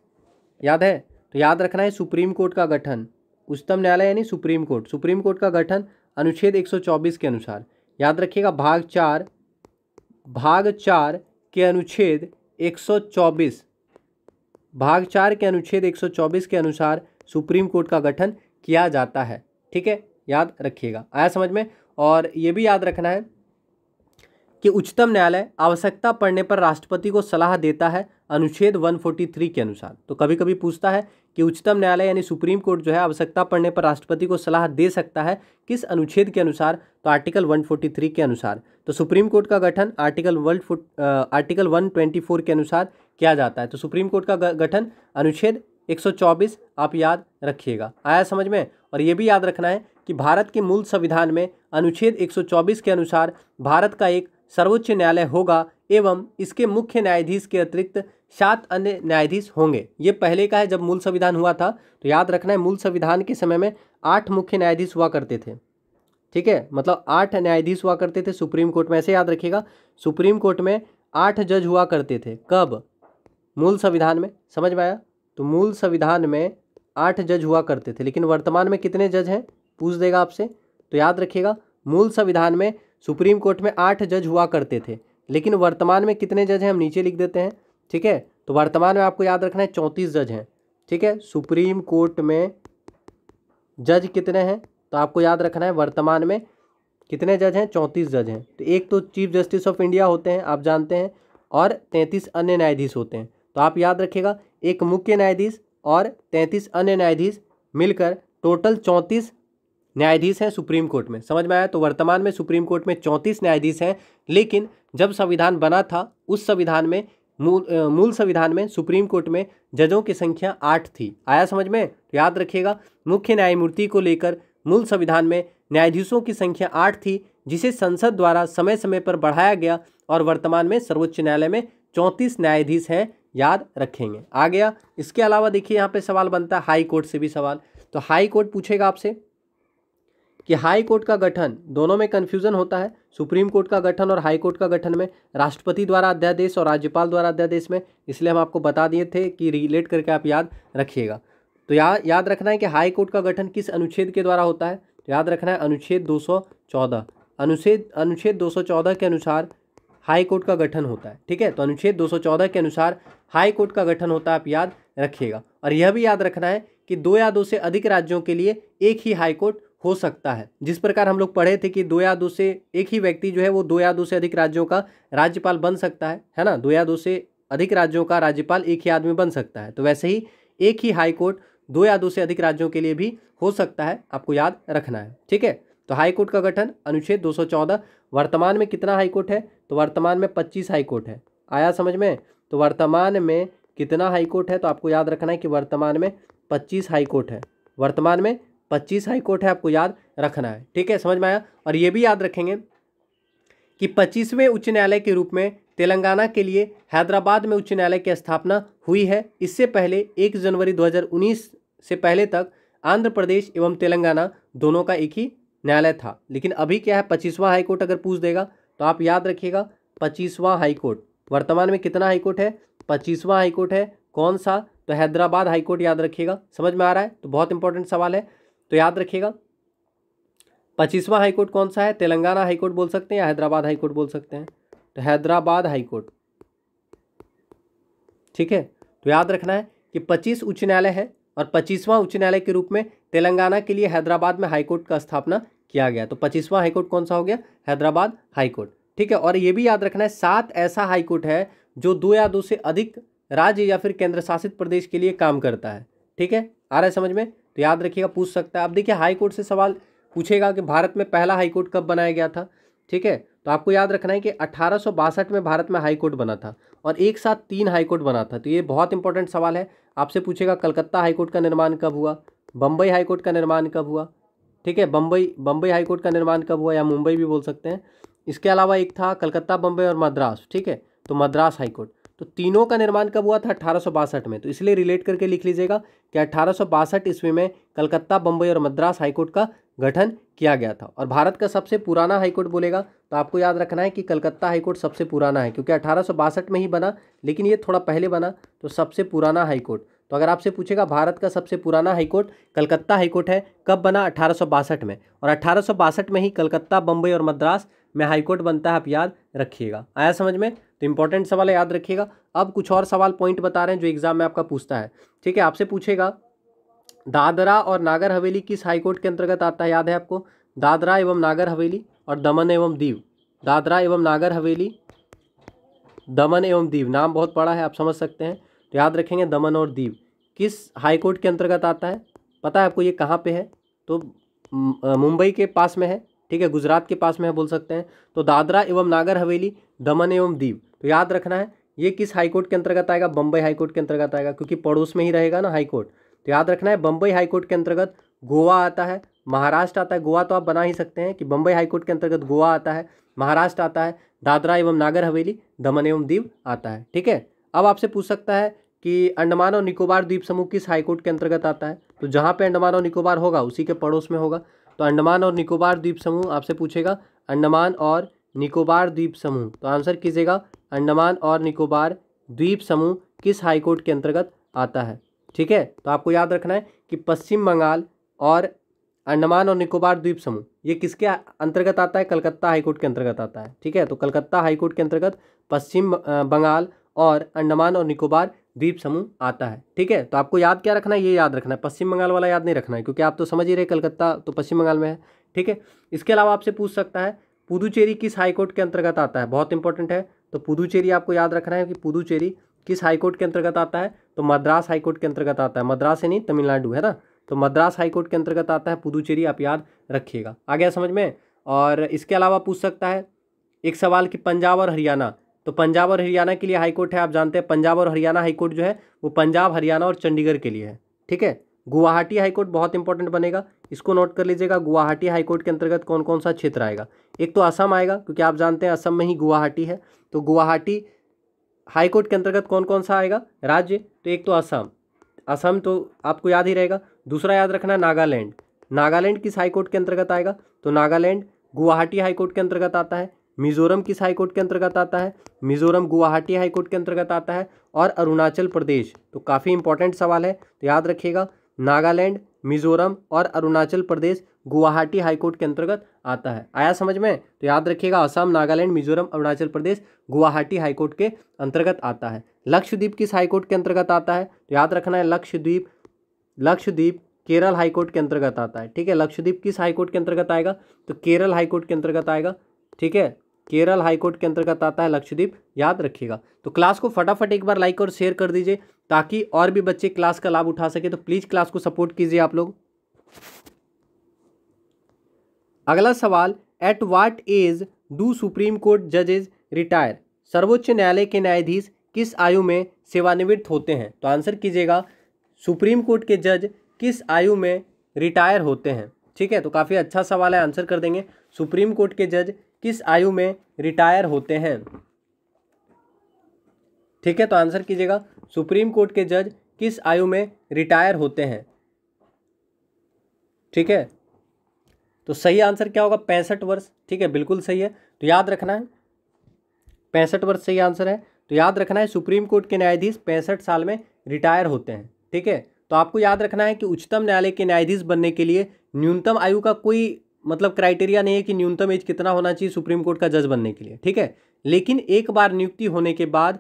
याद है तो याद रखना है सुप्रीम कोर्ट का गठन उच्चतम न्यायालय यानी सुप्रीम कोर्ट सुप्रीम कोर्ट का गठन अनुच्छेद 124 के अनुसार याद रखिएगा भाग चार भाग चार के अनुच्छेद 124 भाग चार के अनुच्छेद 124 के अनुसार सुप्रीम कोर्ट का गठन किया जाता है ठीक है याद रखिएगा आया समझ में और ये भी याद रखना है कि उच्चतम न्यायालय आवश्यकता पड़ने पर राष्ट्रपति को सलाह देता है अनुच्छेद 143 के अनुसार तो कभी कभी पूछता है कि उच्चतम न्यायालय यानी सुप्रीम कोर्ट जो है आवश्यकता पड़ने पर राष्ट्रपति को सलाह दे सकता है किस अनुच्छेद के अनुसार तो आर्टिकल 143 के अनुसार तो सुप्रीम कोर्ट का गठन आर्टिकल वन आर्टिकल 124 के अनुसार किया जाता है तो सुप्रीम कोर्ट का गठन अनुच्छेद एक आप याद रखिएगा आया समझ में और ये भी याद रखना है कि भारत के मूल संविधान में अनुच्छेद एक के अनुसार भारत का एक सर्वोच्च न्यायालय होगा एवं इसके मुख्य न्यायाधीश के अतिरिक्त सात अन्य न्यायाधीश होंगे ये पहले का है जब मूल संविधान हुआ था तो याद रखना है मूल संविधान के समय में आठ मुख्य न्यायाधीश हुआ करते थे ठीक है मतलब आठ न्यायाधीश हुआ करते थे सुप्रीम कोर्ट में ऐसे याद रखिएगा सुप्रीम कोर्ट में आठ जज हुआ करते थे कब मूल संविधान में समझ में आया तो मूल संविधान में आठ जज हुआ करते थे लेकिन वर्तमान में कितने जज हैं पूछ देगा आपसे तो याद रखिएगा मूल संविधान में सुप्रीम कोर्ट में आठ जज हुआ करते थे लेकिन वर्तमान में कितने जज हैं हम नीचे लिख देते हैं ठीक है तो वर्तमान में आपको याद रखना है चौंतीस जज हैं ठीक है सुप्रीम कोर्ट में जज कितने हैं तो आपको याद रखना है वर्तमान में कितने जज हैं चौंतीस जज हैं तो एक तो चीफ जस्टिस ऑफ इंडिया होते हैं आप जानते हैं और तैंतीस अन्य न्यायाधीश होते हैं तो आप याद रखिएगा एक मुख्य न्यायाधीश और तैंतीस अन्य न्यायाधीश मिलकर टोटल चौंतीस न्यायाधीश हैं सुप्रीम कोर्ट में समझ में आया तो वर्तमान में सुप्रीम कोर्ट में चौंतीस न्यायाधीश हैं लेकिन जब संविधान बना था उस संविधान में मूल मूल संविधान में सुप्रीम कोर्ट में जजों की संख्या आठ थी आया समझ में तो याद रखिएगा मुख्य न्यायमूर्ति को लेकर मूल संविधान में न्यायाधीशों की संख्या आठ थी जिसे संसद द्वारा समय समय पर बढ़ाया गया और वर्तमान में सर्वोच्च न्यायालय में चौंतीस न्यायाधीश हैं याद रखेंगे आ गया इसके अलावा देखिए यहाँ पे सवाल बनता है हाई कोर्ट से भी सवाल तो हाई कोर्ट पूछेगा आपसे कि हाई कोर्ट का गठन दोनों में कन्फ्यूजन होता है सुप्रीम कोर्ट का गठन और हाई कोर्ट का गठन में राष्ट्रपति द्वारा अध्यादेश और राज्यपाल द्वारा अध्यादेश में इसलिए हम आपको बता दिए थे कि रिलेट करके आप याद रखिएगा तो या, याद रखना है कि हाई कोर्ट का गठन किस अनुच्छेद के द्वारा होता है तो याद रखना है अनुच्छेद दो अनुच्छेद अनुच्छेद दो के अनुसार हाई कोर्ट का गठन होता है ठीक है तो अनुच्छेद 214 के अनुसार हाई कोर्ट का गठन होता है आप याद रखिएगा और यह भी याद रखना है कि दो या दो से अधिक राज्यों के लिए एक ही हाई कोर्ट हो सकता है जिस प्रकार हम लोग पढ़े थे कि दो या दो से एक ही व्यक्ति जो है वो दो या दो से अधिक राज्यों का राज्यपाल बन सकता है है ना दो या दो से अधिक राज्यों का राज्यपाल एक ही आदमी बन सकता है तो वैसे ही एक ही हाईकोर्ट दो या दो से अधिक राज्यों के लिए भी हो सकता है आपको याद रखना है ठीक है तो हाईकोर्ट का गठन अनुच्छेद दो वर्तमान में कितना हाईकोर्ट है तो वर्तमान में पच्चीस हाईकोर्ट है आया समझ में तो वर्तमान में कितना हाईकोर्ट है तो आपको याद रखना है कि वर्तमान में पच्चीस हाईकोर्ट है वर्तमान में पच्चीस हाईकोर्ट है आपको याद रखना है ठीक है समझ में आया और ये भी याद रखेंगे कि पच्चीसवें उच्च न्यायालय के रूप में तेलंगाना के लिए हैदराबाद में उच्च न्यायालय की स्थापना हुई है इससे पहले एक जनवरी 2019 से पहले तक आंध्र प्रदेश एवं तेलंगाना दोनों का एक ही न्यायालय था लेकिन अभी क्या है पच्चीसवां हाईकोर्ट अगर पूछ देगा तो आप याद रखिएगा पच्चीसवां हाईकोर्ट वर्तमान में कितना हाईकोर्ट है पच्चीसवां हाईकोर्ट है कौन सा तो हैदराबाद हाईकोर्ट याद रखिएगा समझ में आ रहा है तो बहुत इंपॉर्टेंट सवाल है तो याद रखिएगा पच्चीसवा हाईकोर्ट कौन सा है तेलंगाना हाईकोर्ट बोल सकते हैं या हैदराबाद हाईकोर्ट बोल सकते हैं तो हैदराबाद हाईकोर्ट ठीक है तो याद रखना है कि पच्चीस उच्च न्यायालय है और पच्चीसवां उच्च न्यायालय के रूप में तेलंगाना के लिए हैदराबाद में हाईकोर्ट का स्थापना किया गया तो पच्चीसवां हाईकोर्ट कौन सा हो गया हैदराबाद हाईकोर्ट ठीक है और ये भी याद रखना है सात ऐसा हाईकोर्ट है जो दो या दो से अधिक राज्य या फिर केंद्र शासित प्रदेश के लिए काम करता है ठीक है आ रहा है समझ में तो याद रखिएगा पूछ सकता है अब देखिए हाई कोर्ट से सवाल पूछेगा कि भारत में पहला हाई कोर्ट कब बनाया गया था ठीक है तो आपको याद रखना है कि अठारह में भारत में हाई कोर्ट बना था और एक साथ तीन हाई कोर्ट बना था तो ये बहुत इंपॉर्टेंट सवाल है आपसे पूछेगा कलकत्ता हाई कोर्ट का निर्माण कब हुआ बम्बई हाई कोर्ट का निर्माण कब हुआ ठीक है बम्बई बम्बई हाई कोर्ट का निर्माण कब हुआ या मुंबई भी बोल सकते हैं इसके अलावा एक था कलकत्ता बम्बई और मद्रास ठीक है तो मद्रास हाई कोर्ट तो तीनों का निर्माण कब हुआ था अठारह में तो इसलिए रिलेट करके लिख लीजिएगा कि अठारह ईस्वी में कलकत्ता बम्बई और मद्रास हाईकोर्ट का गठन किया गया था और भारत का सबसे पुराना हाईकोर्ट बोलेगा तो आपको याद रखना है कि कलकत्ता हाईकोर्ट सबसे पुराना है क्योंकि अठारह में ही बना लेकिन ये थोड़ा पहले बना तो सबसे पुराना हाईकोर्ट तो अगर आपसे पूछेगा भारत का सबसे पुराना हाईकोर्ट कलकत्ता हाईकोर्ट है कब बना अठारह में और अठारह में ही कलकत्ता बम्बई और मद्रास में हाईकोर्ट बनता है आप याद रखिएगा आया समझ में तो इंपॉर्टेंट सवाल याद रखिएगा अब कुछ और सवाल पॉइंट बता रहे हैं जो एग्जाम में आपका पूछता है ठीक है आपसे पूछेगा दादरा और नागर हवेली किस हाईकोर्ट के अंतर्गत आता है याद है आपको दादरा एवं नागर हवेली और दमन एवं दीव दादरा एवं नागर हवेली दमन एवं दीव नाम बहुत बड़ा है आप समझ सकते हैं तो याद रखेंगे दमन और दीव किस हाई कोर्ट के अंतर्गत आता है पता है आपको ये कहाँ पे है तो मुंबई के पास में है ठीक है गुजरात के पास में है बोल सकते हैं तो दादरा एवं नागर हवेली दमन एवं दीव तो याद रखना है ये किस हाईकोर्ट के अंतर्गत आएगा बम्बई हाईकोर्ट के अंतर्गत आएगा क्योंकि पड़ोस में ही रहेगा ना हाईकोर्ट तो याद रखना है बम्बई हाईकोर्ट के अंतर्गत गोवा आता है महाराष्ट्र आता है गोवा तो आप बना ही सकते हैं कि बम्बई हाईकोर्ट के अंतर्गत गोवा आता है महाराष्ट्र आता है दादरा एवं नागर हवेली दमन एवं दीव आता है ठीक है अब आपसे पूछ सकता है कि अंडमान और निकोबार द्वीप समूह किस हाईकोर्ट के अंतर्गत आता है तो जहाँ पे अंडमान और निकोबार होगा उसी के पड़ोस में होगा तो अंडमान और निकोबार द्वीप समूह आपसे पूछेगा अंडमान और निकोबार द्वीप समूह तो आंसर कीजिएगा अंडमान और निकोबार द्वीप समूह किस हाईकोर्ट के अंतर्गत आता है ठीक है तो आपको याद रखना है कि पश्चिम बंगाल और अंडमान और निकोबार द्वीप समूह ये किसके अंतर्गत आता है कलकत्ता हाईकोर्ट के अंतर्गत आता है ठीक है तो कलकत्ता हाईकोर्ट के अंतर्गत पश्चिम बंगाल और अंडमान और निकोबार द्वीप समूह आता है ठीक है तो आपको याद क्या रखना है ये याद रखना है पश्चिम बंगाल वाला याद नहीं रखना है क्योंकि आप तो समझ ही रहे कलकत्ता तो पश्चिम बंगाल में है ठीक है इसके अलावा आपसे पूछ सकता है पुदुचेरी किस हाईकोर्ट के अंतर्गत आता है बहुत इंपॉर्टेंट है तो पुदुचेरी आपको याद रखना है कि पुदुचेरी किस हाईकोर्ट के अंतर्गत आता है तो मद्रास हाईकोर्ट के अंतर्गत आता है मद्रास नहीं तमिलनाडु है ना तो मद्रास हाईकोर्ट के अंतर्गत आता है पुदुचेरी आप याद रखिएगा आ गया समझ में और इसके अलावा पूछ सकता है एक सवाल कि पंजाब और हरियाणा तो पंजाब और हरियाणा के लिए हाईकोर्ट है आप जानते हैं पंजाब और हरियाणा हाईकोर्ट जो है वो पंजाब हरियाणा और चंडीगढ़ के लिए है ठीक है गुवाहाटी हाईकोर्ट बहुत इंपॉर्टेंट बनेगा इसको नोट कर लीजिएगा गुवाहाटी हाईकोर्ट के अंतर्गत कौन कौन सा क्षेत्र आएगा एक तो असम आएगा क्योंकि आप जानते हैं असम में ही गुवाहाटी है तो गुवाहाटी हाईकोर्ट के अंतर्गत कौन कौन सा आएगा राज्य तो एक तो असम असम तो आपको याद ही रहेगा दूसरा याद रखना नागालैंड नागालैंड किस हाईकोर्ट के अंतर्गत आएगा तो नागालैंड गुवाहाटी हाईकोर्ट के अंतर्गत आता है मिजोरम किस हाईकोर्ट के अंतर्गत आता है मिजोरम गुवाहाटी हाईकोर्ट के अंतर्गत आता है और अरुणाचल प्रदेश तो काफ़ी इंपॉर्टेंट सवाल है तो याद रखिएगा नागालैंड मिजोरम और अरुणाचल प्रदेश गुवाहाटी हाईकोर्ट के अंतर्गत आता है आया समझ में तो याद रखिएगा असम नागालैंड मिजोरम अरुणाचल प्रदेश गुवाहाटी हाईकोर्ट के अंतर्गत आता है लक्षद्वीप किस हाईकोर्ट के अंतर्गत आता है तो याद रखना है लक्षद्वीप लक्षद्वीप केरल हाईकोर्ट के अंतर्गत आता है ठीक है लक्षद्वीप किस हाईकोर्ट के अंतर्गत आएगा तो केरल हाईकोर्ट के अंतर्गत आएगा ठीक है केरल हाईकोर्ट के अंतर्गत आता है लक्षद्वीप याद रखिएगा तो क्लास को फटाफट एक बार लाइक और शेयर कर दीजिए ताकि और भी बच्चे क्लास का लाभ उठा सके तो प्लीज़ क्लास को सपोर्ट कीजिए आप लोग अगला सवाल at what age do supreme court जजेज रिटायर सर्वोच्च न्यायालय के न्यायाधीश किस आयु में सेवानिवृत्त होते हैं तो आंसर कीजिएगा सुप्रीम कोर्ट के जज किस आयु में रिटायर होते हैं ठीक है तो काफ़ी अच्छा सवाल है आंसर कर देंगे सुप्रीम कोर्ट के जज किस आयु में रिटायर होते हैं ठीक है तो आंसर कीजिएगा सुप्रीम कोर्ट के जज किस आयु में रिटायर होते हैं ठीक है तो सही आंसर क्या होगा पैंसठ वर्ष ठीक है बिल्कुल सही है तो याद रखना है पैंसठ वर्ष सही आंसर है तो याद रखना है सुप्रीम कोर्ट के न्यायाधीश पैंसठ साल में रिटायर होते हैं ठीक है तो आपको याद रखना है कि उच्चतम न्यायालय के न्यायाधीश बनने के लिए न्यूनतम आयु का कोई मतलब क्राइटेरिया नहीं है कि न्यूनतम एज कितना होना चाहिए सुप्रीम कोर्ट का जज बनने के लिए ठीक है लेकिन एक बार नियुक्ति होने के बाद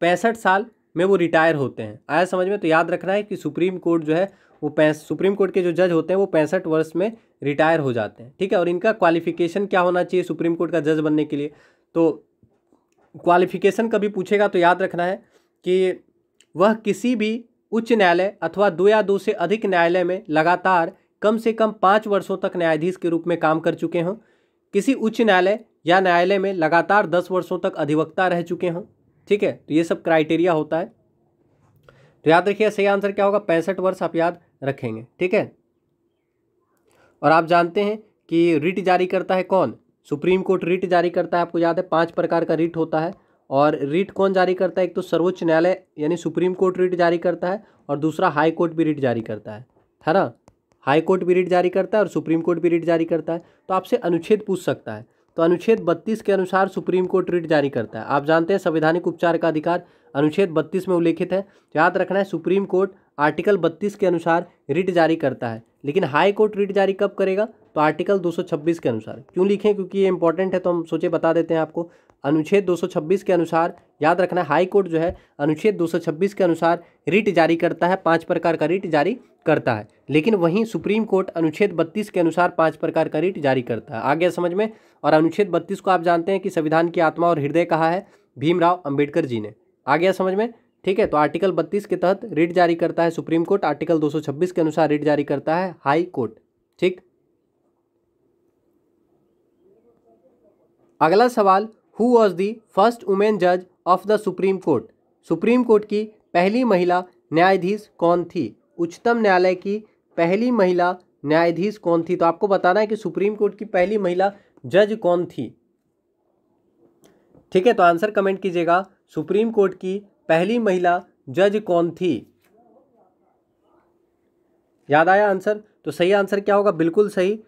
पैंसठ साल में वो रिटायर होते हैं आया समझ में तो याद रखना है कि सुप्रीम कोर्ट जो है वो पैंस सुप्रीम कोर्ट के जो जज होते हैं वो पैंसठ वर्ष में रिटायर हो जाते हैं ठीक है और इनका क्वालिफिकेशन क्या होना चाहिए सुप्रीम कोर्ट का जज बनने के लिए तो क्वालिफिकेशन कभी पूछेगा तो याद रखना है कि वह किसी भी उच्च न्यायालय अथवा दो या दो से अधिक न्यायालय में लगातार कम से कम पाँच वर्षों तक न्यायाधीश के रूप में काम कर चुके हों किसी उच्च न्यायालय या न्यायालय में लगातार दस वर्षों तक अधिवक्ता रह चुके हों ठीक है तो ये सब क्राइटेरिया होता है तो याद रखिए सही आंसर क्या होगा पैंसठ वर्ष आप याद रखेंगे ठीक है और आप जानते हैं कि रिट जारी करता है कौन सुप्रीम कोर्ट रिट जारी करता है आपको याद है पांच प्रकार का रिट होता है और रिट कौन जारी करता है एक तो सर्वोच्च न्यायालय यानी सुप्रीम कोर्ट रिट जारी करता है और दूसरा हाई कोर्ट भी रिट जारी करता है है ना हाई कोर्ट भी रिट जारी करता है और सुप्रीम कोर्ट भी रिट जारी करता है तो आपसे अनुच्छेद पूछ सकता है तो अनुच्छेद बत्तीस के अनुसार सुप्रीम कोर्ट रिट जारी करता है आप जानते हैं संवैधानिक उपचार का अधिकार अनुच्छेद बत्तीस में उल्लेखित है याद रखना है सुप्रीम कोर्ट आर्टिकल बत्तीस के अनुसार रिट जारी करता है लेकिन हाई कोर्ट रिट जारी कब करेगा तो आर्टिकल 226 के अनुसार क्यों लिखें क्योंकि ये इंपॉर्टेंट है तो हम सोचे बता देते हैं आपको अनुच्छेद 226 के अनुसार याद रखना हाई कोर्ट जो है अनुच्छेद 226 के अनुसार रिट जारी करता है पांच प्रकार का रिट जारी करता है लेकिन वहीं सुप्रीम कोर्ट अनुच्छेद 32 के अनुसार पांच प्रकार का रिट जारी करता है आ गया समझ में और अनुच्छेद 32 को आप जानते हैं कि संविधान की आत्मा और हृदय कहा है भीमराव अंबेडकर जी ने आ गया समझ में ठीक है तो आर्टिकल बत्तीस के तहत रिट जारी करता है सुप्रीम कोर्ट आर्टिकल दो के अनुसार रिट जारी करता है हाई कोर्ट ठीक अगला सवाल who was the first women जज of the supreme court supreme court की पहली महिला न्यायाधीश कौन थी उच्चतम न्यायालय की पहली महिला न्यायाधीश कौन थी तो आपको बताना है कि सुप्रीम कोर्ट की पहली महिला जज कौन थी ठीक है तो आंसर कमेंट कीजिएगा सुप्रीम कोर्ट की पहली महिला जज कौन थी याद आया आंसर तो सही आंसर क्या होगा बिल्कुल सही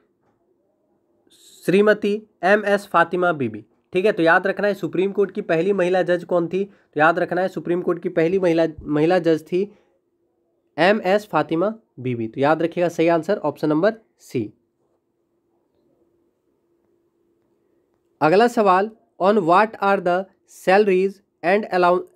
श्रीमती एम एस फातिमा बीबी ठीक है तो याद रखना है सुप्रीम कोर्ट की पहली महिला जज कौन थी तो याद रखना है सुप्रीम कोर्ट की पहली महिला महिला जज थी एम एस फातिमा बीबी तो याद रखिएगा सही आंसर ऑप्शन नंबर सी अगला सवाल on what are the salaries and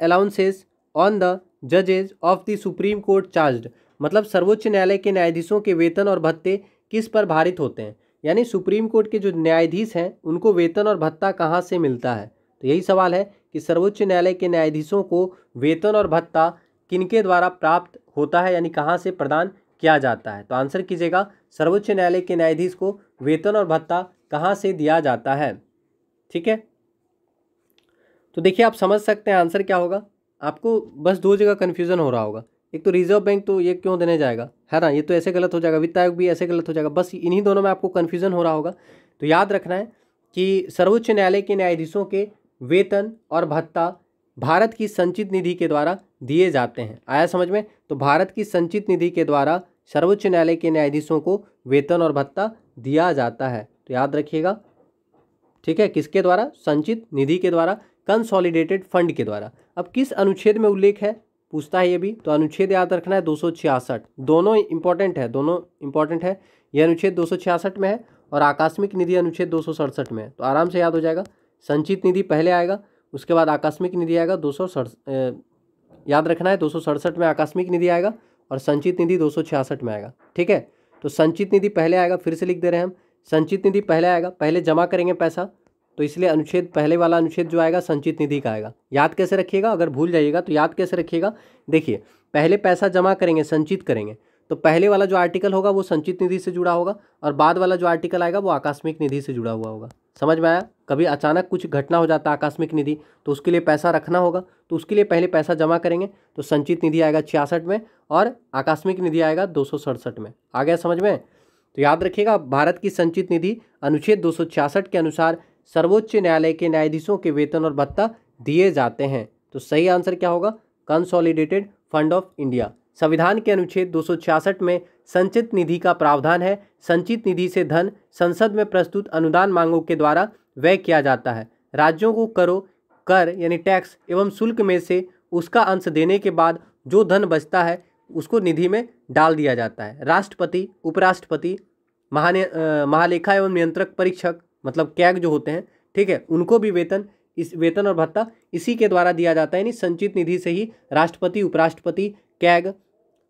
allowances on the जजेज of the supreme court charged मतलब सर्वोच्च न्यायालय के न्यायाधीशों के वेतन और भत्ते किस पर भारित होते हैं यानी सुप्रीम कोर्ट के जो न्यायाधीश हैं उनको वेतन और भत्ता कहाँ से मिलता है तो यही सवाल है कि सर्वोच्च न्यायालय के न्यायाधीशों को वेतन और भत्ता किनके द्वारा प्राप्त होता है यानी कहाँ से प्रदान किया जाता है तो आंसर कीजिएगा सर्वोच्च न्यायालय के न्यायाधीश को वेतन और भत्ता कहाँ से दिया जाता है ठीक है तो देखिए आप समझ सकते हैं आंसर क्या होगा आपको बस दो जगह कन्फ्यूज़न हो रहा होगा एक तो रिजर्व बैंक तो ये क्यों देने जाएगा है ना ये तो ऐसे गलत हो जाएगा वित्त आयोग भी ऐसे गलत हो जाएगा बस इन्हीं दोनों में आपको कन्फ्यूज़न हो रहा होगा तो याद रखना है कि सर्वोच्च न्यायालय के न्यायाधीशों के वेतन और भत्ता भारत की संचित निधि के द्वारा दिए जाते हैं आया समझ में तो भारत की संचित निधि के द्वारा सर्वोच्च न्यायालय के न्यायाधीशों को वेतन और भत्ता दिया जाता है तो याद रखिएगा ठीक है किसके द्वारा संचित निधि के द्वारा कंसोलिडेटेड फंड के द्वारा अब किस अनुच्छेद में उल्लेख है पूछता है ये भी तो अनुच्छेद याद रखना है दो दोनों इंपॉर्टेंट है दोनों इंपॉर्टेंट है ये अनुच्छेद दो में है और आकस्मिक निधि अनुच्छेद दो में है तो आराम से याद हो जाएगा संचित निधि पहले आएगा उसके बाद आकस्मिक निधि आएगा दो याद रखना है दो में आकस्मिक निधि आएगा और संचित निधि दो में आएगा ठीक है तो संचित निधि पहले आएगा फिर से लिख दे रहे हैं हम संचित निधि पहले आएगा पहले जमा करेंगे पैसा तो इसलिए अनुच्छेद पहले वाला अनुच्छेद जो आएगा संचित निधि का आएगा याद कैसे रखिएगा अगर भूल जाइएगा तो याद कैसे रखिएगा देखिए पहले पैसा जमा करेंगे संचित करेंगे तो पहले वाला जो आर्टिकल होगा वो संचित निधि से जुड़ा होगा और बाद वाला जो आर्टिकल आएगा वो आकस्मिक निधि से जुड़ा हुआ होगा समझ में आया कभी अचानक कुछ घटना हो जाता है आकस्मिक निधि तो उसके लिए पैसा रखना होगा तो उसके लिए पहले पैसा जमा करेंगे तो संचित निधि आएगा छियासठ में और आकस्मिक निधि आएगा दो में आ गया समझ में तो याद रखिएगा भारत की संचित निधि अनुच्छेद दो के अनुसार सर्वोच्च न्यायालय के न्यायाधीशों के वेतन और भत्ता दिए जाते हैं तो सही आंसर क्या होगा कंसोलिडेटेड फंड ऑफ इंडिया संविधान के अनुच्छेद दो में संचित निधि का प्रावधान है संचित निधि से धन संसद में प्रस्तुत अनुदान मांगों के द्वारा व्यय किया जाता है राज्यों को करो कर यानी टैक्स एवं शुल्क में से उसका अंश देने के बाद जो धन बचता है उसको निधि में डाल दिया जाता है राष्ट्रपति उपराष्ट्रपति महाने महालेखा एवं नियंत्रक परीक्षक मतलब कैग जो होते हैं ठीक है उनको भी वेतन इस वेतन और भत्ता इसी के द्वारा दिया जाता है यानी संचित निधि से ही राष्ट्रपति उपराष्ट्रपति कैग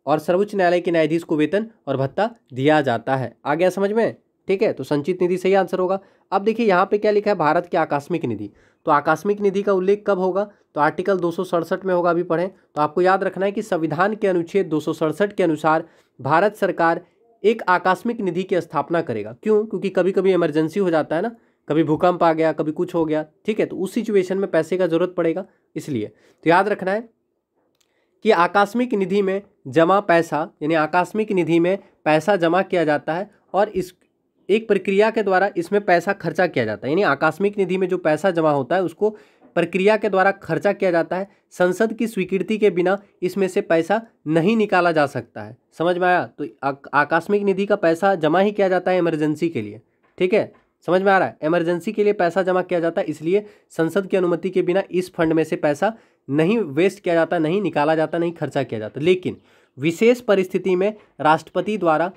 और सर्वोच्च न्यायालय के न्यायाधीश को वेतन और भत्ता दिया जाता है आ गया समझ में ठीक है तो संचित निधि सही आंसर होगा अब देखिए यहाँ पे क्या लिखा है भारत की आकस्मिक निधि तो आकस्मिक निधि का उल्लेख कब होगा तो आर्टिकल दो में होगा अभी पढ़ें तो आपको याद रखना है कि संविधान के अनुच्छेद दो के अनुसार भारत सरकार एक आकस्मिक निधि की स्थापना करेगा क्यों क्योंकि कभी कभी इमरजेंसी हो जाता है ना कभी भूकंप आ गया कभी कुछ हो गया ठीक है तो उस सिचुएशन में पैसे का जरूरत पड़ेगा इसलिए तो याद रखना है कि आकस्मिक निधि में जमा पैसा यानी आकस्मिक निधि में पैसा जमा किया जाता है और इस एक प्रक्रिया के द्वारा इसमें पैसा खर्चा किया जाता है यानी आकस्मिक निधि में जो पैसा जमा होता है उसको प्रक्रिया के द्वारा खर्चा किया जाता है संसद की स्वीकृति के बिना इसमें से पैसा नहीं निकाला जा सकता है समझ में आया तो आकस्मिक निधि का पैसा जमा ही किया जाता है इमरजेंसी के लिए ठीक है समझ में आ रहा है इमरजेंसी के लिए पैसा जमा किया जाता है इसलिए संसद की अनुमति के बिना इस फंड में से पैसा नहीं वेस्ट किया जाता नहीं निकाला जाता नहीं खर्चा किया जाता लेकिन विशेष परिस्थिति में राष्ट्रपति द्वारा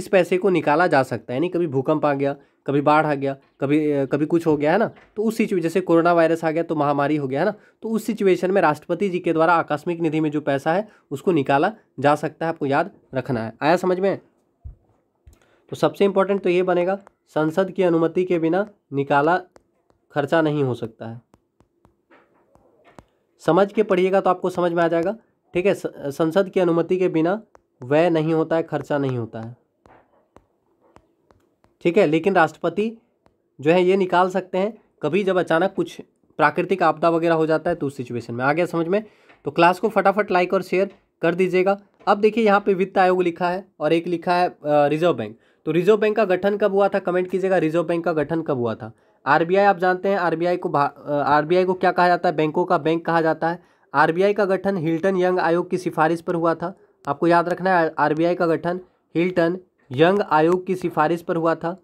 इस पैसे को निकाला जा सकता है यानी कभी भूकंप आ गया कभी बाढ़ आ गया कभी कभी कुछ हो गया है ना तो उस सिचुएशन जैसे कोरोना वायरस आ गया तो महामारी हो गया है ना तो उस सिचुएशन में राष्ट्रपति जी के द्वारा आकस्मिक निधि में जो पैसा है उसको निकाला जा सकता है आपको याद रखना है आया समझ में तो सबसे इम्पोर्टेंट तो ये बनेगा संसद की अनुमति के बिना निकाला खर्चा नहीं हो सकता है समझ के पढ़िएगा तो आपको समझ में आ जाएगा ठीक है संसद की अनुमति के बिना व्यय नहीं होता है खर्चा नहीं होता है ठीक है लेकिन राष्ट्रपति जो है ये निकाल सकते हैं कभी जब अचानक कुछ प्राकृतिक आपदा वगैरह हो जाता है तो उस सिचुएशन में आ गया समझ में तो क्लास को फटाफट लाइक और शेयर कर दीजिएगा अब देखिए यहाँ पे वित्त आयोग लिखा है और एक लिखा है रिजर्व बैंक तो रिजर्व बैंक का गठन कब हुआ था कमेंट कीजिएगा रिजर्व बैंक का गठन कब हुआ था आरबीआई आप जानते हैं आरबीआई को आरबीआई को क्या कहा जाता है बैंकों का बैंक कहा जाता है आरबीआई का गठन हिल्टन यंग आयोग की सिफारिश पर हुआ था आपको याद रखना है आर का गठन हिल्टन यंग आयोग की सिफारिश पर हुआ था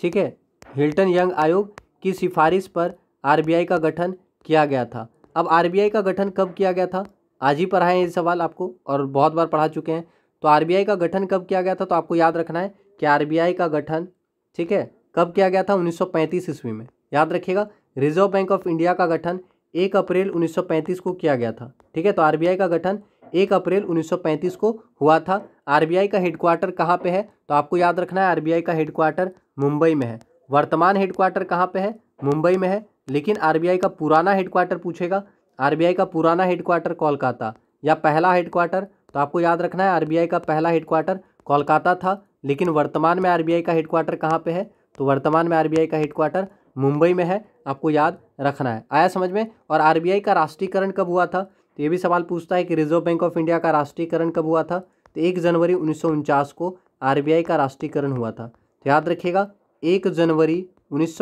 ठीक है हिल्टन यंग आयोग की सिफारिश पर आरबीआई का गठन किया गया था अब आरबीआई का गठन कब किया गया था आज ही पढ़ाए ये सवाल आपको और बहुत बार पढ़ा चुके हैं तो आरबीआई का गठन कब किया गया था तो आपको याद रखना है कि आरबीआई का गठन ठीक है कब किया गया था 1935 ईस्वी में याद रखिएगा रिजर्व बैंक ऑफ इंडिया का गठन एक अप्रैल 1935 को किया गया था ठीक है तो आर का गठन एक अप्रैल 1935 को हुआ था आरबीआई का हेडक्वार्टर कहाँ पे है तो आपको याद रखना है आरबीआई का हेडक्वार्टर मुंबई में है वर्तमान हेडक्वार्टर कहाँ पे है मुंबई में है लेकिन आरबीआई का पुराना हेडक्वार्टर पूछेगा आरबीआई का पुराना हेडक्वार्टर कोलकाता या पहला हेडक्वार्टर तो आपको याद रखना है आरबीआई का पहला हेडक्वार्टर कोलकाता था लेकिन वर्तमान में आरबीआई का हेडक्वार्टर कहाँ पे है तो वर्तमान में आरबीआई का हेडक्वार्टर मुंबई में है आपको याद रखना है आया समझ में और आरबीआई का राष्ट्रीयकरण कब हुआ था तो ये भी सवाल पूछता है कि रिजर्व बैंक ऑफ इंडिया का राष्ट्रीयकरण कब हुआ था तो एक जनवरी उन्नीस को आर का राष्ट्रीयकरण हुआ था तो याद रखिएगा एक जनवरी उन्नीस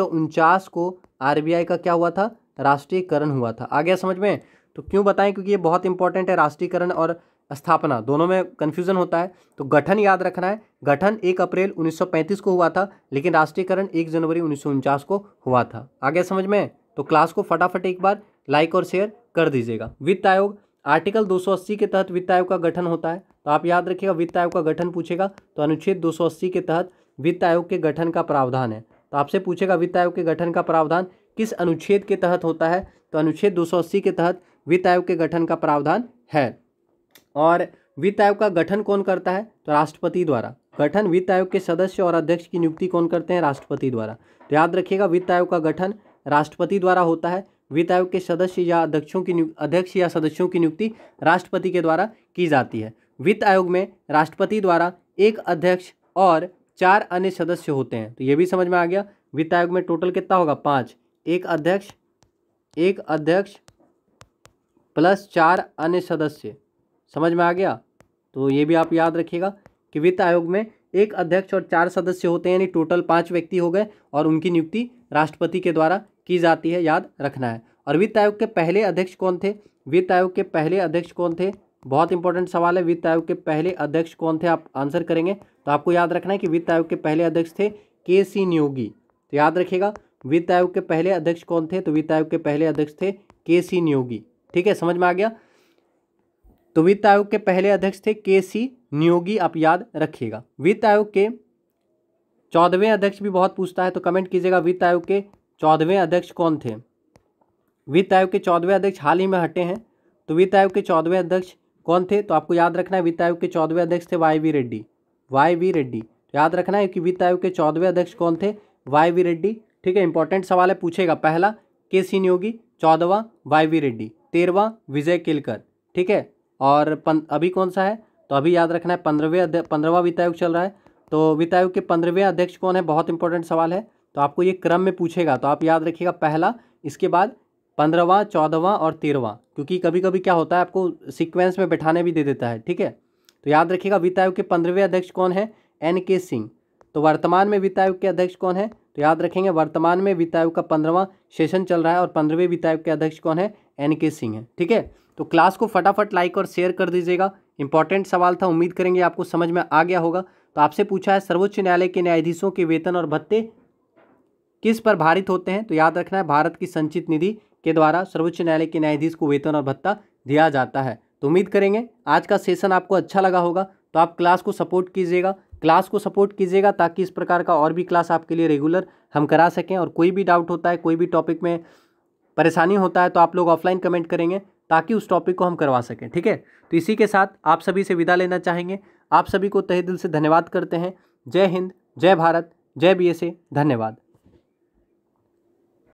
को आर का क्या हुआ था राष्ट्रीयकरण हुआ था आ गया समझ में तो क्यों बताएं क्योंकि ये बहुत इंपॉर्टेंट है राष्ट्रीयकरण और स्थापना दोनों में कन्फ्यूजन होता है तो गठन याद रखना है गठन एक अप्रैल 1935 को हुआ था लेकिन राष्ट्रीयकरण एक जनवरी उन्नीस को हुआ था आ गया समझ में तो क्लास को फटाफट एक बार लाइक और शेयर कर दीजिएगा वित्त आयोग आर्टिकल 280 के तहत वित्त आयोग का गठन होता है तो आप याद रखिएगा वित्त आयोग का गठन पूछेगा तो अनुच्छेद 280 के तहत वित्त आयोग के गठन का प्रावधान है तो आपसे पूछेगा वित्त आयोग के गठन का प्रावधान किस अनुच्छेद के तहत होता है तो अनुच्छेद 280 के तहत वित्त आयोग के गठन का प्रावधान है और वित्त आयोग का गठन कौन करता है तो राष्ट्रपति द्वारा गठन वित्त आयोग के सदस्य और अध्यक्ष की नियुक्ति कौन करते हैं राष्ट्रपति द्वारा तो याद रखिएगा वित्त आयोग का गठन राष्ट्रपति द्वारा होता है वित्त आयोग के सदस्य या अध्यक्षों की अध्यक्ष या सदस्यों की नियुक्ति राष्ट्रपति के द्वारा की जाती है वित्त आयोग में राष्ट्रपति द्वारा एक अध्यक्ष और चार अन्य सदस्य होते हैं तो ये भी समझ में आ गया वित्त आयोग में टोटल कितना होगा पाँच एक अध्यक्ष एक अध्यक्ष प्लस चार अन्य सदस्य समझ में आ गया तो ये भी आप याद रखिएगा कि वित्त आयोग में एक अध्यक्ष और चार सदस्य होते हैं यानी टोटल पाँच व्यक्ति हो गए और उनकी नियुक्ति राष्ट्रपति के द्वारा की जाती है याद रखना है और वित्त आयोग के पहले अध्यक्ष कौन थे वित्त आयोग के पहले अध्यक्ष कौन थे बहुत इंपॉर्टेंट सवाल है वित्त आयोग के पहले अध्यक्ष कौन थे आप आंसर करेंगे तो आपको याद रखना है कि वित्त आयोग के पहले अध्यक्ष थे के सी नियोगी तो याद रखिएगा वित्त आयोग के पहले अध्यक्ष कौन थे तो वित्त आयोग के पहले अध्यक्ष थे के सी नियोगी ठीक है समझ में आ गया तो वित्त आयोग के पहले अध्यक्ष थे के सी नियोगी आप याद रखिएगा वित्त आयोग के चौदहवें अध्यक्ष भी बहुत पूछता है तो कमेंट कीजिएगा वित्त आयोग के चौदहवें अध्यक्ष कौन थे वित्त आयोग के चौदहवें अध्यक्ष हाल ही में हटे हैं तो वित्त आयोग के चौदहवें अध्यक्ष कौन थे तो आपको याद रखना है वित्त आयोग के चौदहवें अध्यक्ष थे Y V Reddy Y V Reddy तो याद रखना है कि वित्त आयोग के चौदहवें अध्यक्ष कौन थे वाई वी रेड्डी ठीक है इंपॉर्टेंट सवाल है पूछेगा पहला के सी नियोगी चौदहवा वाई वी रेड्डी तेरहवा विजय केलकर ठीक है और पन, अभी कौन सा है तो अभी याद रखना है पंद्रहवें पंद्रहवा वित्त आयोग चल रहा है तो वित्त आयोग के पंद्रहवें अध्यक्ष कौन है बहुत इंपॉर्टेंट सवाल है तो आपको ये क्रम में पूछेगा तो आप याद रखिएगा पहला इसके बाद पंद्रहवा चौदहवा और तेरहवा क्योंकि कभी कभी क्या होता है आपको सिक्वेंस में बैठाने भी दे देता है ठीक है तो याद रखिएगा वित्त आयोग के पंद्रहवें अध्यक्ष कौन है एन के सिंह तो वर्तमान में वित्त आयोग के अध्यक्ष कौन है तो याद रखेंगे वर्तमान में वित्त आयोग का पंद्रहवा सेशन चल रहा है और पंद्रहवें वित्त आयोग के अध्यक्ष कौन है एन के सिंह है ठीक है तो क्लास को फटाफट लाइक और शेयर कर दीजिएगा इंपॉर्टेंट सवाल था उम्मीद करेंगे आपको समझ में आ गया होगा तो आपसे पूछा है सर्वोच्च न्यायालय के न्यायाधीशों के वेतन और भत्ते किस पर भारित होते हैं तो याद रखना है भारत की संचित निधि के द्वारा सर्वोच्च न्यायालय के न्यायाधीश को वेतन और भत्ता दिया जाता है तो उम्मीद करेंगे आज का सेशन आपको अच्छा लगा होगा तो आप क्लास को सपोर्ट कीजिएगा क्लास को सपोर्ट कीजिएगा ताकि इस प्रकार का और भी क्लास आपके लिए रेगुलर हम करा सकें और कोई भी डाउट होता है कोई भी टॉपिक में परेशानी होता है तो आप लोग ऑफलाइन कमेंट करेंगे ताकि उस टॉपिक को हम करवा सकें ठीक है तो इसी के साथ आप सभी से विदा लेना चाहेंगे आप सभी को तहे दिल से धन्यवाद करते हैं जय हिंद जय भारत जय बी धन्यवाद